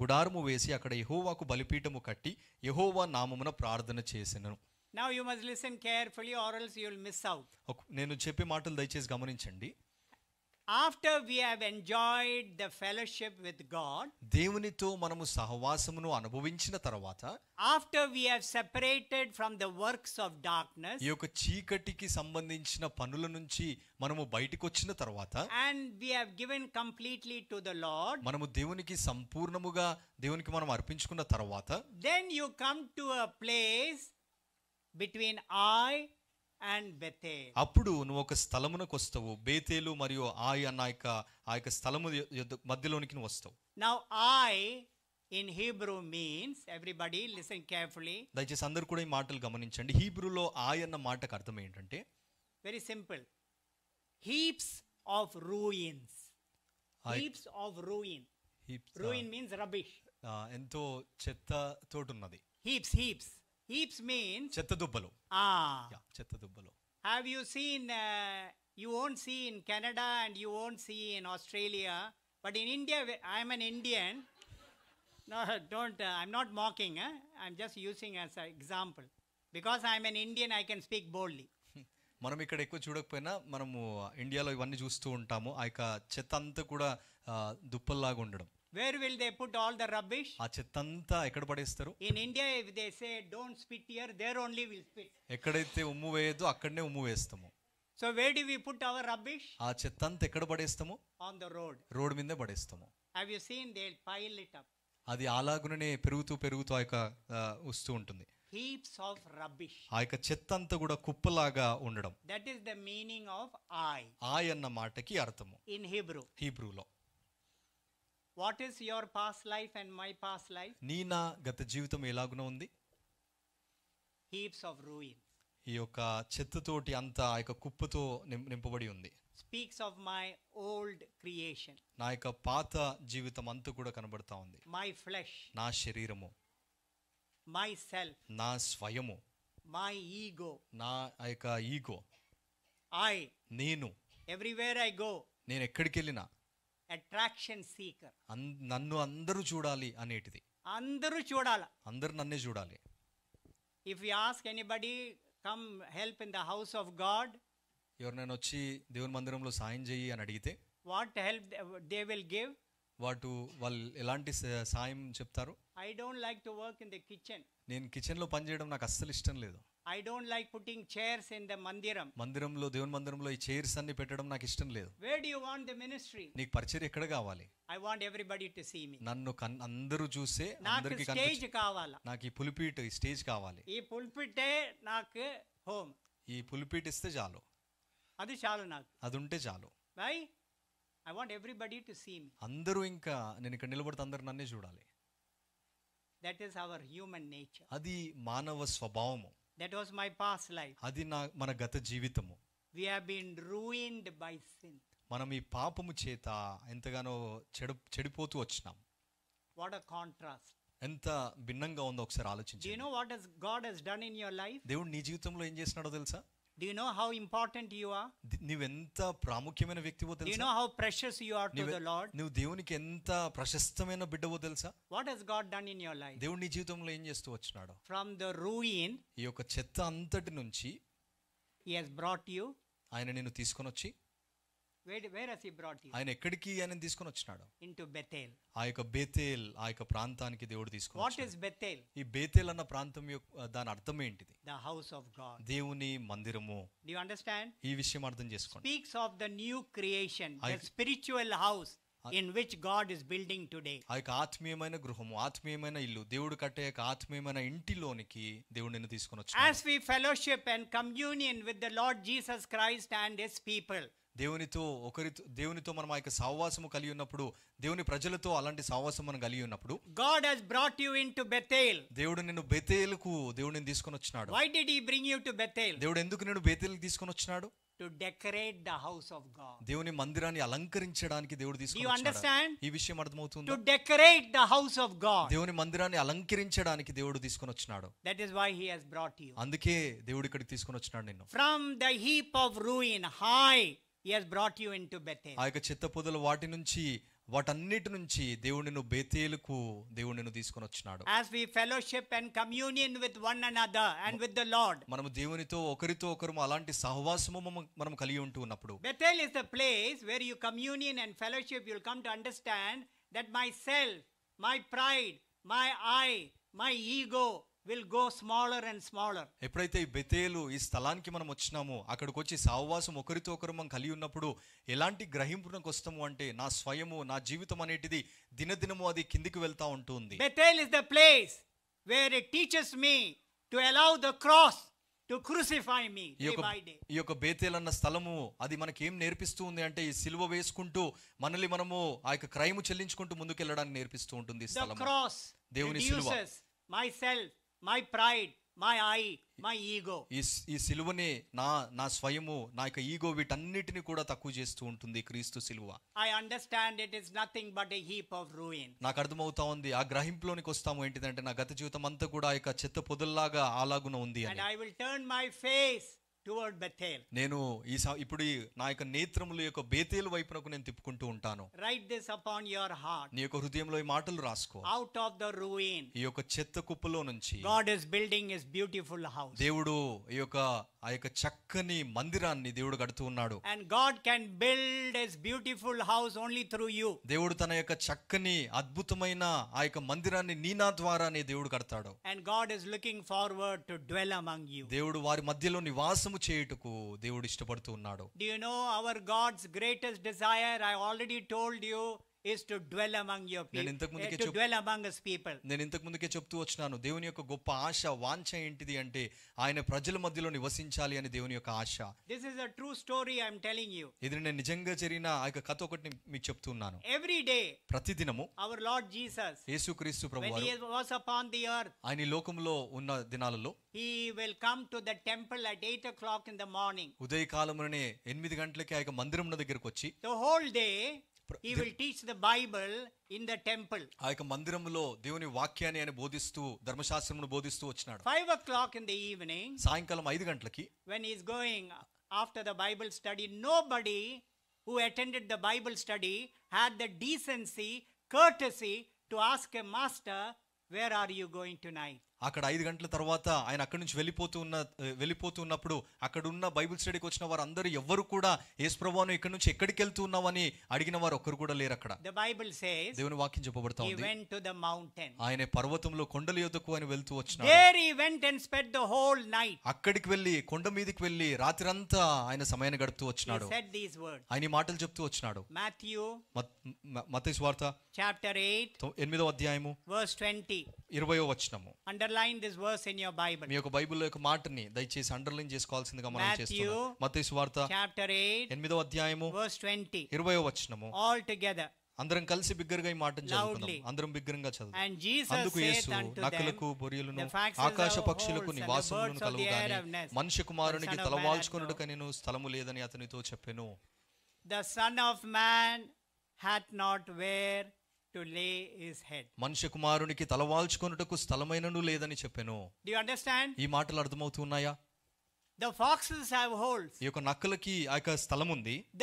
గుడారము వేసి అక్కడ యహోవాకు బలిపీఠము కట్టి యహోవా నామమున ప్రార్థన చేసినను now you must listen carefully or else you will miss out నేను చెప్పే మాటలు దయచేసి గమనించండి after we have enjoyed the fellowship with God, after we have separated from the works of darkness, and we have given completely to the Lord, then you come to a place between I and Bethel అప్పుడు నువ్వు ఒక స్థలమునకు వస్తావు బేతేలు మరియు ఆయ్ అన్న యొక్క ఆ యొక్క స్థలము మధ్యలోనికి నువ్వు వస్తావు now Ai in Hebrew means everybody listen carefully దయచేసి అందరు కూడా ఈ మాటలు గమనించండి హీబ్రూలో ఆయ్ అన్న మాటకు అర్థం ఏంటంటే very simple heaps of ruins heaps of ruin ruin means rubbish ఎంతో చెత్త తోటి ఉన్నది హీప్స్ హీప్స్ హీప్స్ మీన్ చెత్త దుబ్బలు చెత్త దుబ్బలు have you seen you won't see in Canada and you won't see in Australia but in India I'm an Indian don't don't. Not uh, mocking not mocking. Using I'm example because I'm an Indian I I'm speak Indian, మనం ఇక్కడ ఎక్కువ చూడకపోయినా మనము ఇండియాలో ఇవన్నీ చూస్తూ ఉంటాము ఆ యొక్క చెత్త అంతా కూడా దుప్పల్లాగా ఉండడం where will they put all the rubbish ఆ చెత్త అంతా ఎక్కడ పడేస్తారు in India if they say don't spit here there only will spit ఎక్కడైతే ఉమ్ము వేయదో అక్కడనే ఉమ్ము వేస్తాము so where do we put our rubbish ఆ చెత్త అంతా ఎక్కడ పడేస్తాము ఆన్ ద రోడ్ రోడ్ మీదే పడేస్తాము have you seen they pile it up అది అలాగునే పెరుగుతూ పెరుగుతూ ఆ యొక్క వస్తూ ఉంటుంది హీప్స్ ఆఫ్ రబ్బిష్ ఆ యొక్క చెత్త అంతా కూడా కుప్పలాగా ఉండడం that is the meaning of Ai Ai అన్న మాటకి అర్థము ఇన్ హీబ్రూ హీబ్రూలో what is your past life and my past life నీ నా గత జీవితం ఎలాగునో ఉంది హీప్స్ ఆఫ్ రూయిన్ ఈ యొక్క చెత్తతోటి అంతా ఆ యొక్క కుప్పతో నింపబడి ఉంది speaks of my old creation నా యొక్క పాత జీవితం అంతా కూడా కనబడతా ఉంది మై ఫ్లెష్ నా శరీరము మై సెల్ఫ్ నా స్వయము మై ఈగో నా యొక్క ఈగో ఐ నేను ఎవ్రీవేర్ ఐ గో నేను ఎక్కడికి వెళ్ళినా అట్రాక్షన్ సీకర్ నన్ను అందరూ చూడాలి అనేటిది అందరూ చూడాలి అందరు నన్నే చూడాలి if you ask anybody come help in the house of God ఎవరినైనా వచ్చి దేవుని మందిరంలో సాయం చేయి అని అడిగితే what help they will give వాటు వాళ్ళు ఎలాంటి సాయం చెప్తారు I don't like to work in the kitchen నేను కిచెన్లో చేయడం నాకు అస్సలు ఇష్టం లేదు I don't like putting chairs in the మందిరం మందిరంలో దేవుని మందిరంలో ఈ చైర్స్ అన్ని పెట్టడం నాకు ఇష్టం లేదు where do you want the ministry నీకు పరిచర్య ఎక్కడ కావాలి I want everybody to see me నన్ను అందరూ చూసే అందరికి స్టేజ్ కావాలి నాకు ఈ పులిపిట్ ఈ స్టేజ్ కావాలి ఈ పులిపిటే నాకు హోమ్ ఈ పులిపిట్ ఇస్తే చాలు అది చాలు నాకు అది ఉంటే చాలు but I want everybody to see me అందరూ ఇంకా నేను ఇక్కడ నిలబడితే అందరూ నన్నే చూడాలి that is our human nature అది మానవ స్వభావము that was my past life అది నా మన గత జీవితము we been ruined by sin మనం ఈ పాపము చేత ఎంతగానో చెడు చెడిపోతూ వచ్చినాం వాట్ అ కాంట్రాస్ట్ ఎంత భిన్నంగా ఉందో ఒకసారి ఆలోచించండి you know what has God has done in your life దేవుడు నీ జీవితంలో ఏం చేస్తున్నాడో తెలుసా Do you know how important you are? నీవెంత ప్రాముఖ్యమైన వ్యక్తివో తెలుసా? Do you know how precious you are to the Lord? నువ్వు దేవునికి ఎంత ప్రశస్తమైన బిడ్డవో తెలుసా? What has God done in your life? దేవుడు నీ జీవితంలో ఏం చేస్తూ వచ్చినాడు? From the ruin ఈ యొక్క చెత్త అంతటి నుంచి he has brought you ఆయన నిన్ను తీసుకొని వచ్చి ఆయన ఎక్కడికి ఆయన తీసుకొని వచ్చినాడు ఇంటూ బెతేల్ ఆ యొక్క బేతేల్ ఆ యొక్క ప్రాంతానికి దేవుడు తీసుకుని వాట్ ఇస్ బెతేల్ ఈ బేతేల్ అన్న ప్రాంతం యొక్క దాని అర్థం ఏంటిది ద హౌస్ ఆఫ్ గాడ్ దేవుని మందిరము డు యు అండర్స్టాండ్ ఈ విషయం అర్థం చేసుకోండి speaks of the new creation the spiritual house in which God is building today ఆ యొక్క ఆత్మీయమైన గృహము ఆత్మీయమైన ఇల్లు దేవుడు కట్టే యొక్క ఆత్మీయమైన ఇంటిలోనికి దేవుడు నిన్ను తీసుకొని వచ్చాడు as we fellowship and communion with the Lord Jesus Christ and his people దేవునితో ఒకరితో దేవునితో మనం ఆ యొక్క సహవాసము కలిగి ఉన్నప్పుడు దేవుని ప్రజలతో అలాంటి సహవాసం మనం కలిగి ఉన్నప్పుడు God has brought you into Bethel దేవుడు నిన్ను బెతేలుకు దేవుడిని తీసుకొని వచ్చినాడు why did he bring you to Bethel దేవుడు ఎందుకు నిన్ను బెతేలుకు తీసుకొని వచ్చినాడు to decorate the house of God దేవుని మందిరాన్ని అలంకరించడానికి దేవుడు తీసుకుని అండర్స్టాండ్ ఈ విషయం అర్థమవుతుంది to decorate the house of God దేవుని మందిరాన్ని అలంకరించడానికి దేవుడు తీసుకొని వచ్చినాడు that is why he has brought you అందుకే దేవుడు ఇక్కడికి తీసుకొని వచ్చినాడు నిన్ను from the heap of ruin Hai He has brought you into Bethel. వాటి వాటన్నిటి నుంచి దేవుడు నిన్ను బేతేలుకు వచ్చినాడు as we fellowship and communion with one another and with the lord మనం దేవునితో ఒకరితో ఒకరు అలాంటి సహవాసము మనం కలిగి ఉంటూ ఉన్నప్పుడు Bethel is the place where you communion and fellowship you'll come to understand that myself my pride my i my ego will go smaller and smaller ఎప్పుడైతే ఈ బెతేలు ఈ స్థలానికి మనం వచ్చినామో అక్కడికి వచ్చి సావాసం ఒకరితో ఒకరు మనం కలిగి ఉన్నప్పుడు ఎలాంటి గ్రహింపునకు వస్తాము అంటే నా స్వయము నా జీవితం అనేటిది దినదినము అది కిందికి వెళ్తా ఉంటుంది Bethel is the place where it teaches me to allow the cross to crucify me ఈ యొక్క బేతేల్ అన్న స్థలము అది మనకి ఏం నేర్పిస్తూ ఉంది అంటే ఈ సిలువ వేసుకుంటూ మనల్ని మనము ఆ యొక్క క్రైమ్ చెల్లించుకుంటూ ముందుకు వెళ్ళడానికి నేర్పిస్తూ ఉంటుంది స్థలం క్రాస్ దేవుని సిలువ my self my pride my I my ego ఈ ఈ సిలువని నా నా స్వయము నా యొక్క ఈగో వీటన్నిటిని కూడా తక్కువ చేస్తూ ఉంటుంది క్రీస్తు సిలువ I understand it is nothing but a heap of ruin నాకు అర్థమవుతా ఉంది ఆ గ్రహింపులోనికి వస్తాము ఏంటిదంటే నా గత జీవితం అంతా కూడా ఆ యొక్క చెత్త పొదల్లాగా అలాగున ఉంది and I will turn my face toward Bethel. నేను ఈ ఇప్పుడు నా యొక్క నేత్రముల యొక్క బేతేల్ వైపునకు నేను తిప్పుకుంటూ ఉంటాను Write this upon your heart. నీ యొక్క హృదయంలో ఈ మాటలు రాసుకో Out of the ruin, ఈ యొక్క చెత్త కుప్పలో నుంచి God is building his beautiful house. దేవుడు ఈ యొక్క ఆ యొక్క చక్కని మందిరాన్ని దేవుడు కడుతూ ఉన్నాడు and God can build as beautiful house only through you దేవుడు తన యొక్క చక్కని అద్భుతమైన ఆ యొక్క మందిరాన్ని నీనా ద్వారానే దేవుడు కడతాడు and God is looking forward to dwell among you దేవుడు వారి మధ్యలో నివాసము చేయుటకు దేవుడు ఇష్టపడుతూ ఉన్నాడు do you know our God's greatest desire I already told you is to dwell among your people నేను ఇంతకు ముందుకే eh, to dwell among his people నేను ఇంతకు ముందుకే చెప్తూ వచ్చినాను దేవుని యొక్క గొప్ప ఆశ వాంఛ ఏంటిది అంటే ఆయన ప్రజల మధ్యలో నివసించాలి అని దేవుని యొక్క ఆశ this is a true story i am telling you ఇది నేను నిజంగా జరిగిన ఆ యొక్క కథ ఒకటి మీకు చెప్తున్నాను every day ప్రతిదినము our lord jesus యేసుక్రీస్తు ప్రభువు when he was upon the earth ఆయన లోకంలో ఉన్న దినాలలో he will come to the temple at 8 o'clock in the morning ఉదయకాలమునే 8 గంటలకి ఆ యొక్క మందిరం దగ్గరికి వచ్చి the whole day he will teach the bible in the temple ఆ యొక్క మందిరంలో దేవుని వాక్యాన్ని ఆయన బోధిస్తూ ధర్మశాస్త్రమును బోధిస్తూ వచ్చినాడు 5 o'clock in the evening సాయంకాలం 5 గంటలకి when he is going after the bible study nobody who attended the bible study had the decency courtesy to ask a master where are you going tonight అక్కడ ఐదు గంటల తర్వాత ఆయన అక్కడి నుంచి వెళ్ళిపోతూ ఉన్న వెళ్ళిపోతూ ఉన్నప్పుడు అక్కడున్న బైబిల్ స్టడీకి వచ్చిన వారు అందరూ ఎవరు కూడా యేసుప్రభాను ఇక్కడ నుంచి ఎక్కడికి వెళ్తూ ఉన్నావని అడిగిన వారు ఒక్కరు కూడా లేరు అక్కడ బైబిల్ సేస్ దేవుని వాక్యం చెప్పబడతా ఉంది ఆయన పర్వతంలో కొండల యొద్దకు అని వెళ్తూ వచ్చిన ద హోల్ నైట్ అక్కడికి వెళ్ళి కొండ మీదకి వెళ్ళి రాత్రంతా ఆయన సమయాన్ని గడుపుతూ వచ్చినాడు వర్డ్ ఆయన మాటలు చెప్తూ వచ్చినాడు మాథ్యూ మత్తయి సువార్త చాప్టర్ ఎయిట్ ఎనిమిదో అధ్యాయము వర్స్ 20 ఇరవయో వచ్చినము under underline this verse in your bible మీ యొక్క బైబిల్లో యొక్క మాటని దయచేసి అండర్లైన్ చేసుకోవాల్సిందిగా మనం చేస్తున్నాం మత్తయి సువార్త చాప్టర్ 8 ఎనిమిదో అధ్యాయము verse 20 20వ వచనము ఆల్ టుగెదర్ అందరం కలిసి బిగ్గరగా ఈ మాటను చదువుకుందాం అందరం బిగ్గరగా చదువు అందుకు యేసు నక్కలకు బొరియలను ఆకాశ పక్షులకు నివాసములను కలువు గాని మనిషి కుమారునికి తలవాల్చుకున్నట్టుగా నేను స్థలము లేదని అతనితో చెప్పాను the son of man hath not where to lay his head. మనిషి కుమారునికి తల వాల్చుకొనుటకు స్థలమైనను లేదని చెప్పెను. Do you understand? ఈ మాటలు అర్థమవుతున్నాయా? The foxes have holes. ఈ యొక్క నక్కలకి ఆక స్థలం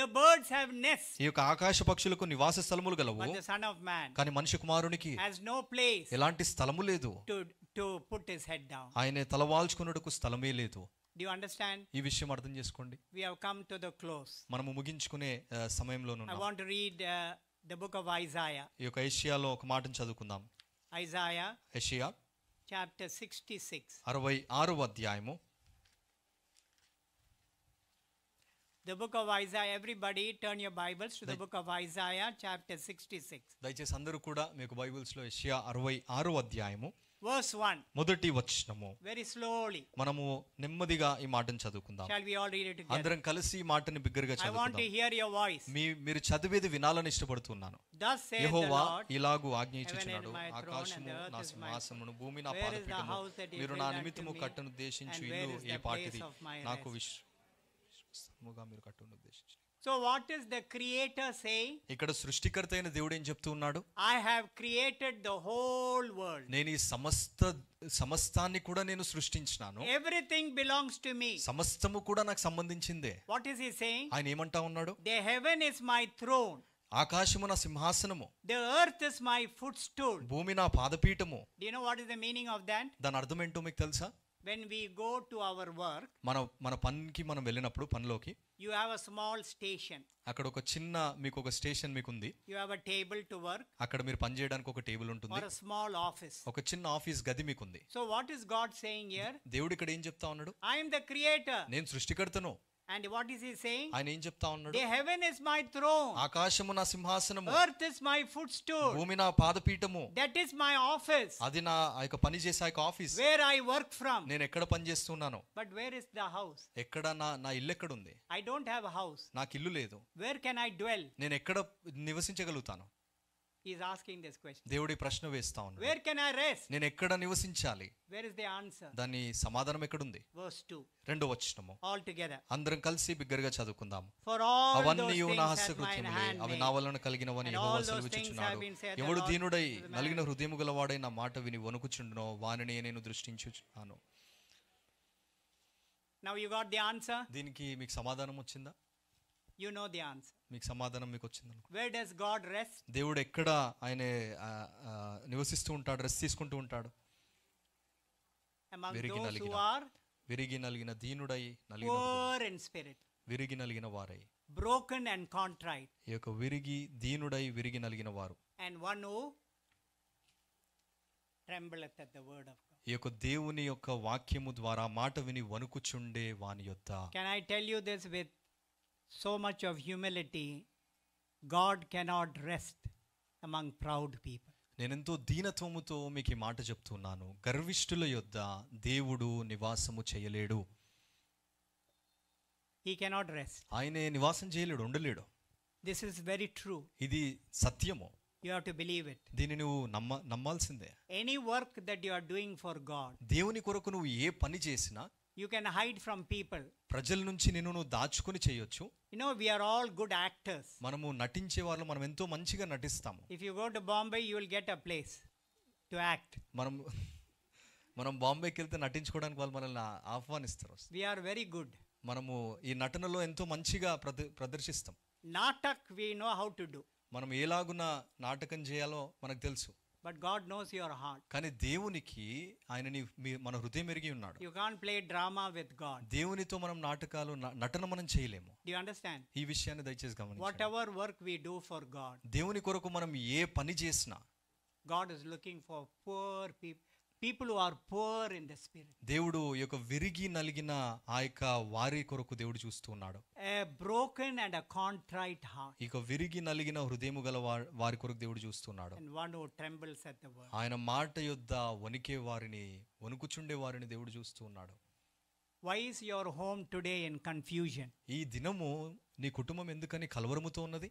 The birds have nests. ఈ యొక్క ఆకాశ nivasa నివాస స్థలములు the son of man. కానీ మనిషి కుమారునికి has no place. ఎలాంటి స్థలము లేదు. To to put his head down. ఆయనే తల వాల్చుకొనుటకు స్థలమే లేదు. Do you understand? ఈ విషయం అర్థం చేసుకోండి. We have come to the close. మనము ముగించుకునే సమయంలో ఉన్నాము. I want to read uh, the book of Isaiah. ఈ యొక్క ఏషియాలో ఒక మాటను చదువుకుందాం Isaiah. Isaiah chapter sixty six అధ్యాయము The book of Isaiah, everybody turn your Bibles to the book of Isaiah, chapter 66. దయచేసి అందరూ కూడా మీకు బైబిల్స్లో ఏషియా అరవై ఆరు అధ్యాయము వర్స్ 1 మొదటి వచనము వెరీ స్లోలీ మనము నెమ్మదిగా ఈ మాటను చదువుకుందాం shall we all read it అందరం కలిసి ఈ మాటని బిగ్గరగా చదువుకుందాం I want hear your voice మీ మీరు చదివేది వినాలని ఇష్టపడుతున్నాను దస్ సే యెహోవా ఇలాగు ఆజ్ఞయించుచున్నాడు ఆకాశము నా సింహాసమును భూమి నా పాదపీఠము మీరు నా నిమిత్తము కట్టును దేశించు ఇల్లు ఏ పాటిది నాకు విశ్వముగా మీరు కట్టును so what is the creator say ఇక్కడ సృష్టికర్త అయిన దేవుడు ఏం చెప్తూ ఉన్నాడు I have created the whole world నేను ఈ సమస్త సమస్తాన్ని కూడా నేను సృష్టించినాను ఎవ్రీథింగ్ బిలాంగ్స్ టు మీ సమస్తము కూడా నాకు సంబంధించిందే వాట్ ఇస్ హి సేయింగ్ ఆయన ఏమంటా ఉన్నాడు the heaven is my throne ఆకాశము నా సింహాసనము the earth is my footstool భూమి నా పాదపీఠము you know what is the meaning of that దాని అర్థం ఏంటో మీకు తెలుసా when we go to our work మన మన పనికి మనం వెళ్ళినప్పుడు పనిలోకి you have a small station అక్కడ ఒక చిన్న మీకు ఒక స్టేషన్ మీకు ఉంది you have a table to work అక్కడ మీరు పని చేయడానికి ఒక టేబుల్ ఉంటుంది ఆర్ స్మాల్ ఆఫీస్ ఒక చిన్న ఆఫీస్ గది మీకు ఉంది so what is God saying here దేవుడు ఇక్కడ ఏం చెప్తా ఉన్నాడు ఐ యామ్ ద క్రియేటర్ నేను సృష్టికర్తను and what is he saying ఆయన ఏం చెప్తా ఉన్నాడు the heaven is my throne ఆకాశము నా సింహాసనము earth is my footstool భూమి నా పాదపీఠము దట్ ఇస్ మై ఆఫీస్ అది నా యొక్క పని చేసే యొక్క office where I work from నేను ఎక్కడ పని చేస్తున్నాను but where is the house ఎక్కడ నా నా ఇల్లు ఎక్కడ ఉంది ఐ డోంట్ హావ్ హౌస్ నాకు ఇల్లు లేదు వేర్ కెన్ ఐ డ్వెల్ నేను ఎక్కడ నివసించగలుగుతాను ఈజ్ ఆస్కింగ్ దిస్ క్వశ్చన్ దేవుడి ప్రశ్న వేస్తా ఉన్నాడు వేర్ కెన్ ఐ రెస్ట్ నేను ఎక్కడ నివసించాలి వేర్ ఇస్ ది ఆన్సర్ దాని సమాధానం ఎక్కడ ఉంది వర్స్ 2 రెండో వచనము ఆల్ టుగెదర్ అందరం కలిసి బిగ్గరగా చదువుకుందాం ఫర్ ఆల్ అవన్నీ నా హస్తకృత్యములే అవి నా వలన కలిగినవని యెహోవా సెలవిచ్చుచున్నాడు ఎవడు దీనుడై నలిగిన హృదయము గలవాడై నా మాట విని వణుకుచుండునో వానిని నేను దృష్టించుచున్నాను now you got the answer దీనికి మీకు సమాధానం వచ్చిందా యు నో ది ఆన్సర్ మీకు సమాధానం మీకు వచ్చింది వేర్ డస్ గాడ్ రెస్ట్ దేవుడు ఎక్కడ ఆయన నివసిస్తూ ఉంటాడు రెస్ట్ తీసుకుంటూ ఉంటాడు విరిగి నలిగిన విరిగి నలిగిన దీనుడై నలిగిన స్పిరిట్ విరిగి నలిగిన వారై బ్రోకెన్ అండ్ కాంట్రైట్ ఈ యొక్క విరిగి దీనుడై విరిగి నలిగిన వారు and one who tremble at the word of ఈ యొక్క దేవుని యొక్క వాక్యము ద్వారా మాట విని వణుకుచుండే వాని యొక్క can I tell you this with so much of humility, God cannot rest among proud people. నేనెంతో దీనత్వముతో మీకు ఈ మాట చెప్తున్నాను గర్విష్ఠుల యొద్ద దేవుడు నివాసము చేయలేడు హీ కెనాట్ రెస్ట్ ఆయనే నివాసం చేయలేడు ఉండలేడు దిస్ ఇస్ వెరీ ట్రూ ఇది సత్యము you have to believe it దీన్ని నువ్వు నమ్మ నమ్మాల్సిందే any work that you are doing for God దేవుని కొరకు నువ్వు ఏ పని చేసినా you can hide from people ప్రజల నుంచి నేను నువ్వు దాచుకుని చేయొచ్చు you know we are all good actors మనము నటించే వాళ్ళు మనం ఎంతో మంచిగా నటిస్తాము if you go to Bombay you will get a place to act మనం మనం బాంబేకి వెళ్తే నటించుకోవడానికి వాళ్ళు మనల్ని ఆహ్వానిస్తారు వి ఆర్ వెరీ గుడ్ మనము ఈ నటనలో ఎంతో మంచిగా ప్రదర్శిస్తాం నాటక్ we know how to do మనం ఎలాగున నాటకం చేయాలో మనకు తెలుసు but God knows your heart కానీ దేవునికి ఆయన మన హృదయం ఎరిగి ఉన్నాడు you can play drama with God దేవునితో మనం నాటకాలు నటన మనం చేయలేము యు అండర్స్టాండ్ ఈ విషయాన్ని దయచేసి గమనించండి whatever work we do for God దేవుని కొరకు మనం ఏ పని చేసినా God is looking for poor people people are poor in the spirit దేవుడు ఈ యొక్క విరిగి నలిగిన ఆ యొక్క వారి కొరకు దేవుడు చూస్తున్నాడు a broken and a contrite heart ఇక విరిగి నలిగిన హృదయము గల వారి కొరకు దేవుడు చూస్తున్నాడు and one who trembles at the word ఆయన మాట యొద్ద వణికే వారిని వణుకుచుండే వారిని దేవుడు చూస్తున్నాడు why is your home today in confusion ఈ దినము నీ కుటుంబం ఎందుకని కలవరముతో ఉన్నది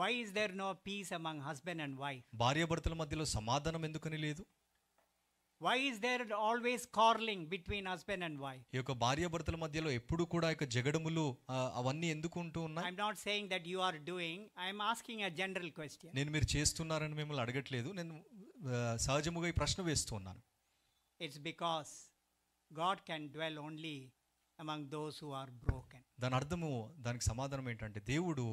why is there no peace among husband and wife భార్యాభర్తల మధ్యలో సమాధానం ఎందుకని లేదు why is there always quarrelling between husband and wife ఈ యొక్క భార్యాభర్తల మధ్యలో ఎప్పుడు కూడా యొక్క జగడములు అవన్నీ ఎందుకు ఉంటూ ఉన్నాయి I'm not saying that you are doing I'm asking a general question నేను మీరు చేస్తున్నారని మిమ్మల్ని అడగట్లేదు నేను సహజముగా ఈ ప్రశ్న వేస్తున్నాను it's because God can dwell only among those who are broke దాని అర్థము దానికి సమాధానం ఏంటంటే దేవుడు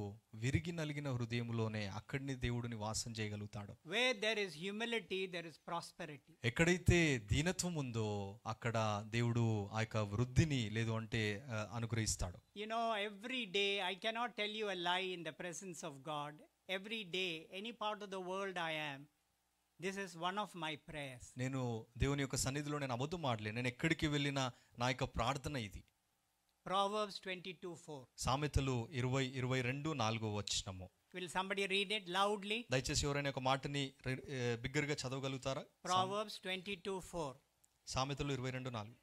విరిగి నలిగిన హృదయంలోనే అక్కడిని దేవుడిని వాసం చేయగలుగుతాడు where there is humility there is prosperity ఎక్కడైతే దీనత్వం ఉందో అక్కడ దేవుడు ఆ యొక్క వృద్ధిని లేదు అంటే అనుగ్రహిస్తాడు you know every day I cannot tell you a lie in the presence of God every day any part of the world I am this is one of my prayers నేను దేవుని యొక్క సన్నిధిలో నేను అబద్ధం ఆడలే నేను ఎక్కడికి వెళ్ళినా నా యొక్క ప్రార్థన ఇది ప్రావర్బ్స్ ట్వంటీ టూ ఫోర్ సామెతలు ఇరవై ఇరవై రెండు నాలుగు వచ్చినము will somebody read it loudly దయచేసి ఎవరైనా ఒక మాటని బిగ్గరగా చదవగలుగుతారా ప్రావర్బ్స్ ట్వంటీ టూ ఫోర్ సామెతలు ఇరవై రెండు నాలుగు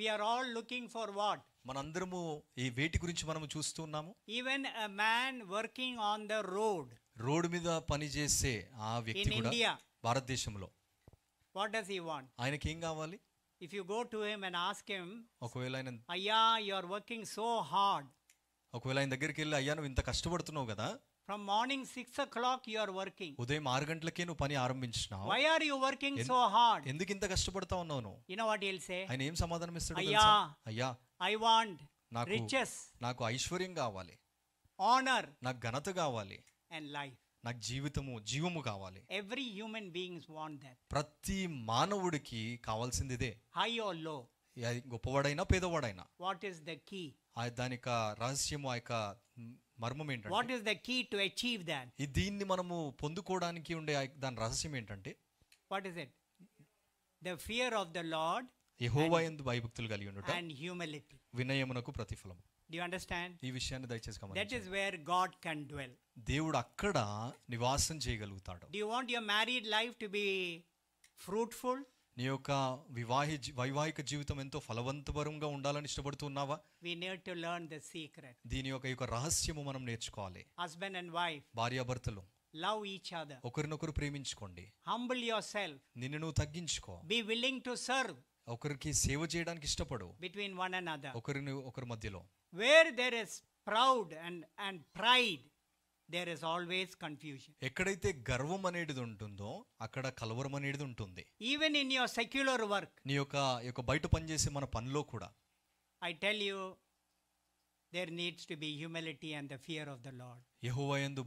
we are all looking for what మనందరము ఈ వేటి గురించి మనం చూస్తున్నాము even man working on the road road మీద పనిచేసే ఆ వ్యక్తి కూడా భారతదేశంలో వాట్ డస్ హీ వాంట్ ఆయనకి ఏం కావాలి if you go to him and ask him ఒకవేళ ఆయన అయ్యా you are working so hard ఒకవేళ ఆయన దగ్గరికి వెళ్ళి అయ్యా నువ్వు ఇంత కష్టపడుతున్నావు కదా from morning six o'clock you are working ఉదయం ఆరు గంటలకే నువ్వు పని ఆరంభించినావు why are you working so hard ఎందుకు ఇంత కష్టపడతా ఉన్నావు నువ్వు you know what he'll say ఆయన ఏం సమాధానం ఇస్తాడు అయ్యా అయ్యా ఐ వాంట్ నాకు రిచెస్ నాకు ఐశ్వర్యం కావాలి ఆనర్ నాకు ఘనత కావాలి అండ్ లైఫ్ నాకు జీవితము జీవము కావాలి every human beings want that ప్రతి మానవుడికి కావాల్సింది ఇదే హై ఆర్ లో గొప్పవాడైనా పేదవాడైనా వాట్ ఈస్ ద కీ ఆ యొక్క రహస్యము ఆ యొక్క మర్మం ఏంటంటే what is the key to achieve that ఈ దీన్ని మనము పొందుకోవడానికి ఉండే దాని రహస్యం ఏంటంటే what is it the fear of the Lord యెహోవా యందు భయభక్తులు కలిగి ఉండుట అండ్ హ్యూమిలిటీ వినయమునకు ప్రతిఫలం డు యు అండర్స్టాండ్ ఈ విషయాన్ని దయచేసి గమనించండి that is where God can dwell దేవుడు అక్కడ నివాసం చేయగలుగుతాడు do want your married life to be fruitful నీ యొక్క వివాహి వైవాహిక జీవితం ఎంతో ఫలవంతపరంగా ఉండాలని ఇష్టపడుతున్నావా we need to learn the secret దీని యొక్క యొక్క రహస్యము మనం నేర్చుకోవాలి హస్బెండ్ అండ్ వైఫ్ భార్యాభర్తలు లవ్ ఈచ్ అదర్ ఒకరినొకరు ప్రేమించుకోండి హంబుల్ యువర్ సెల్ఫ్ నిన్ను నువ్వు తగ్గించుకో బి విల్లింగ్ టు సర్వ్ ఒకరికి సేవ చేయడానికి ఇష్టపడు బిట్వీన్ వన్ అండ్ అదర్ ఒకరిని ఒకరి మధ్యలో where there is proud and and pride there is always confusion ఎక్కడైతే గర్వం అనేది ఉంటుందో అక్కడ కలవరం అనేది ఉంటుంది even in your secular work నీ యొక్క బయట పనిచేసే మన పనిలో కూడా I tell you there needs to be humility and the fear of the Lord యహోవా యందు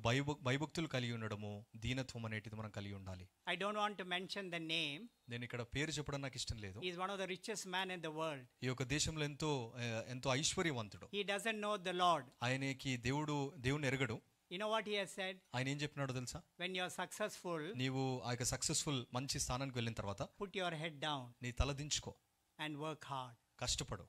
భయభక్తులు కలిగి ఉండడము దీనత్వం అనేటిది మనం కలిగి ఉండాలి I don't want to mention the name నేను ఇక్కడ పేరు చెప్పడం నాకు ఇష్టం లేదు is one of the richest man in the world ఈ యొక్క దేశంలో ఎంతో ఎంతో ఐశ్వర్యవంతుడు he doesn't know the Lord ఆయనకి దేవుడు దేవుని ఎరగడు you know what he has said ఆయన ఏం చెప్పినాడో తెలుసా వెన్ యు ఆర్ సక్సెస్ఫుల్ నీవు ఆ యొక్క సక్సెస్ఫుల్ మంచి స్థానానికి వెళ్ళిన తర్వాత పుట్ యువర్ హెడ్ డౌన్ నీ తల దించుకో అండ్ వర్క్ హార్డ్ కష్టపడు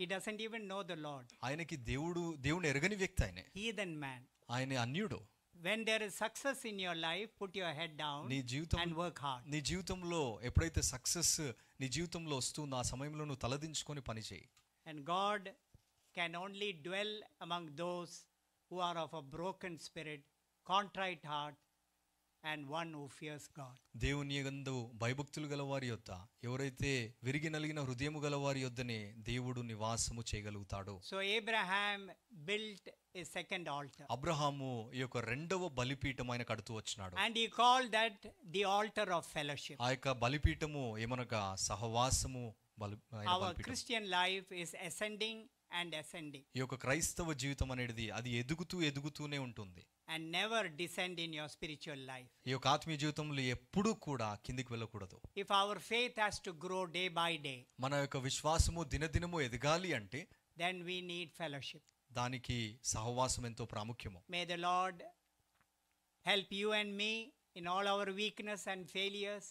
he doesn't even know the Lord ఆయనకి దేవుడు దేవుని ఎరగని వ్యక్తి ఆయన హీథన్ మ్యాన్ ఆయన అన్యుడు when there is success in your life put your head down నీ జీవితం అండ్ వర్క్ హార్డ్ నీ జీవితంలో ఎప్పుడైతే సక్సెస్ నీ జీవితంలో వస్తుందో ఆ సమయంలో నువ్వు తలదించుకొని పని చేయి and God can only dwell among those who are of a broken spirit, contrite heart, and one who fears God దేవుని ఎందు భయభక్తులు గల వారి యొద్ద ఎవరైతే విరిగి నలిగిన హృదయము గల వారి యొద్దనే దేవుడు నివాసము చేయగలుగుతాడు so Abraham built a second altar అబ్రహాము ఈ యొక్క రెండవ బలిపీఠం ఆయన కడుతూ వచ్చినాడు and he call that the altar of fellowship ఆ యొక్క బలిపీఠము ఏమనగా సహవాసము బలి Christian life is ascending and ascending ఈ యొక్క క్రైస్తవ జీవితం అనేది అది ఎదుగుతూ ఎదుగుతూనే ఉంటుంది and never descend in your spiritual life ఈ యొక్క ఆత్మీయ జీవితంలో ఎప్పుడూ కూడా కిందికి వెళ్ళకూడదు if our faith has to grow day by day మన యొక్క విశ్వాసము దినదినము ఎదగాలి అంటే దెన్ వీ నీడ్ ఫెలోషిప్ దానికి సహవాసం ఎంతో ప్రాముఖ్యము may the Lord help you and me in all our weakness and failures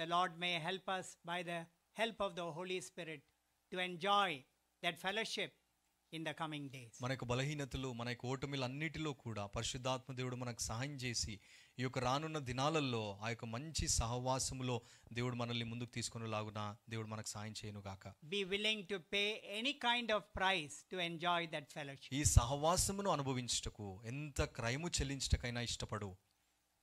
the Lord may help us by the help of the Holy Spirit to enjoy that fellowship in the coming days మన యొక్క బలహీనతలు మన యొక్క ఓటమిలన్నిటిలో కూడా పరిశుద్ధాత్మ దేవుడు మనకు సహాయం చేసి ఈ యొక్క రానున్న దినాలలో ఆ యొక్క మంచి సహవాసములో దేవుడు మనల్ని ముందుకు తీసుకుని లాగున దేవుడు మనకు సహాయం చేయను గాక be willing to pay any kind of price to enjoy that fellowship ఈ సహవాసమును అనుభవించుటకు ఎంత క్రైము చెల్లించటకైనా ఇష్టపడు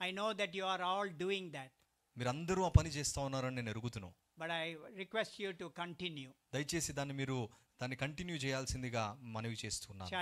I know that you are all doing that మీరందరూ ఆ పని చేస్తా ఉన్నారని నేను ఎరుగుతున్నాను but I request you to continue దయచేసి దాన్ని మీరు దాన్ని కంటిన్యూ చేయాల్సిందిగా మనవి చేస్తున్నాను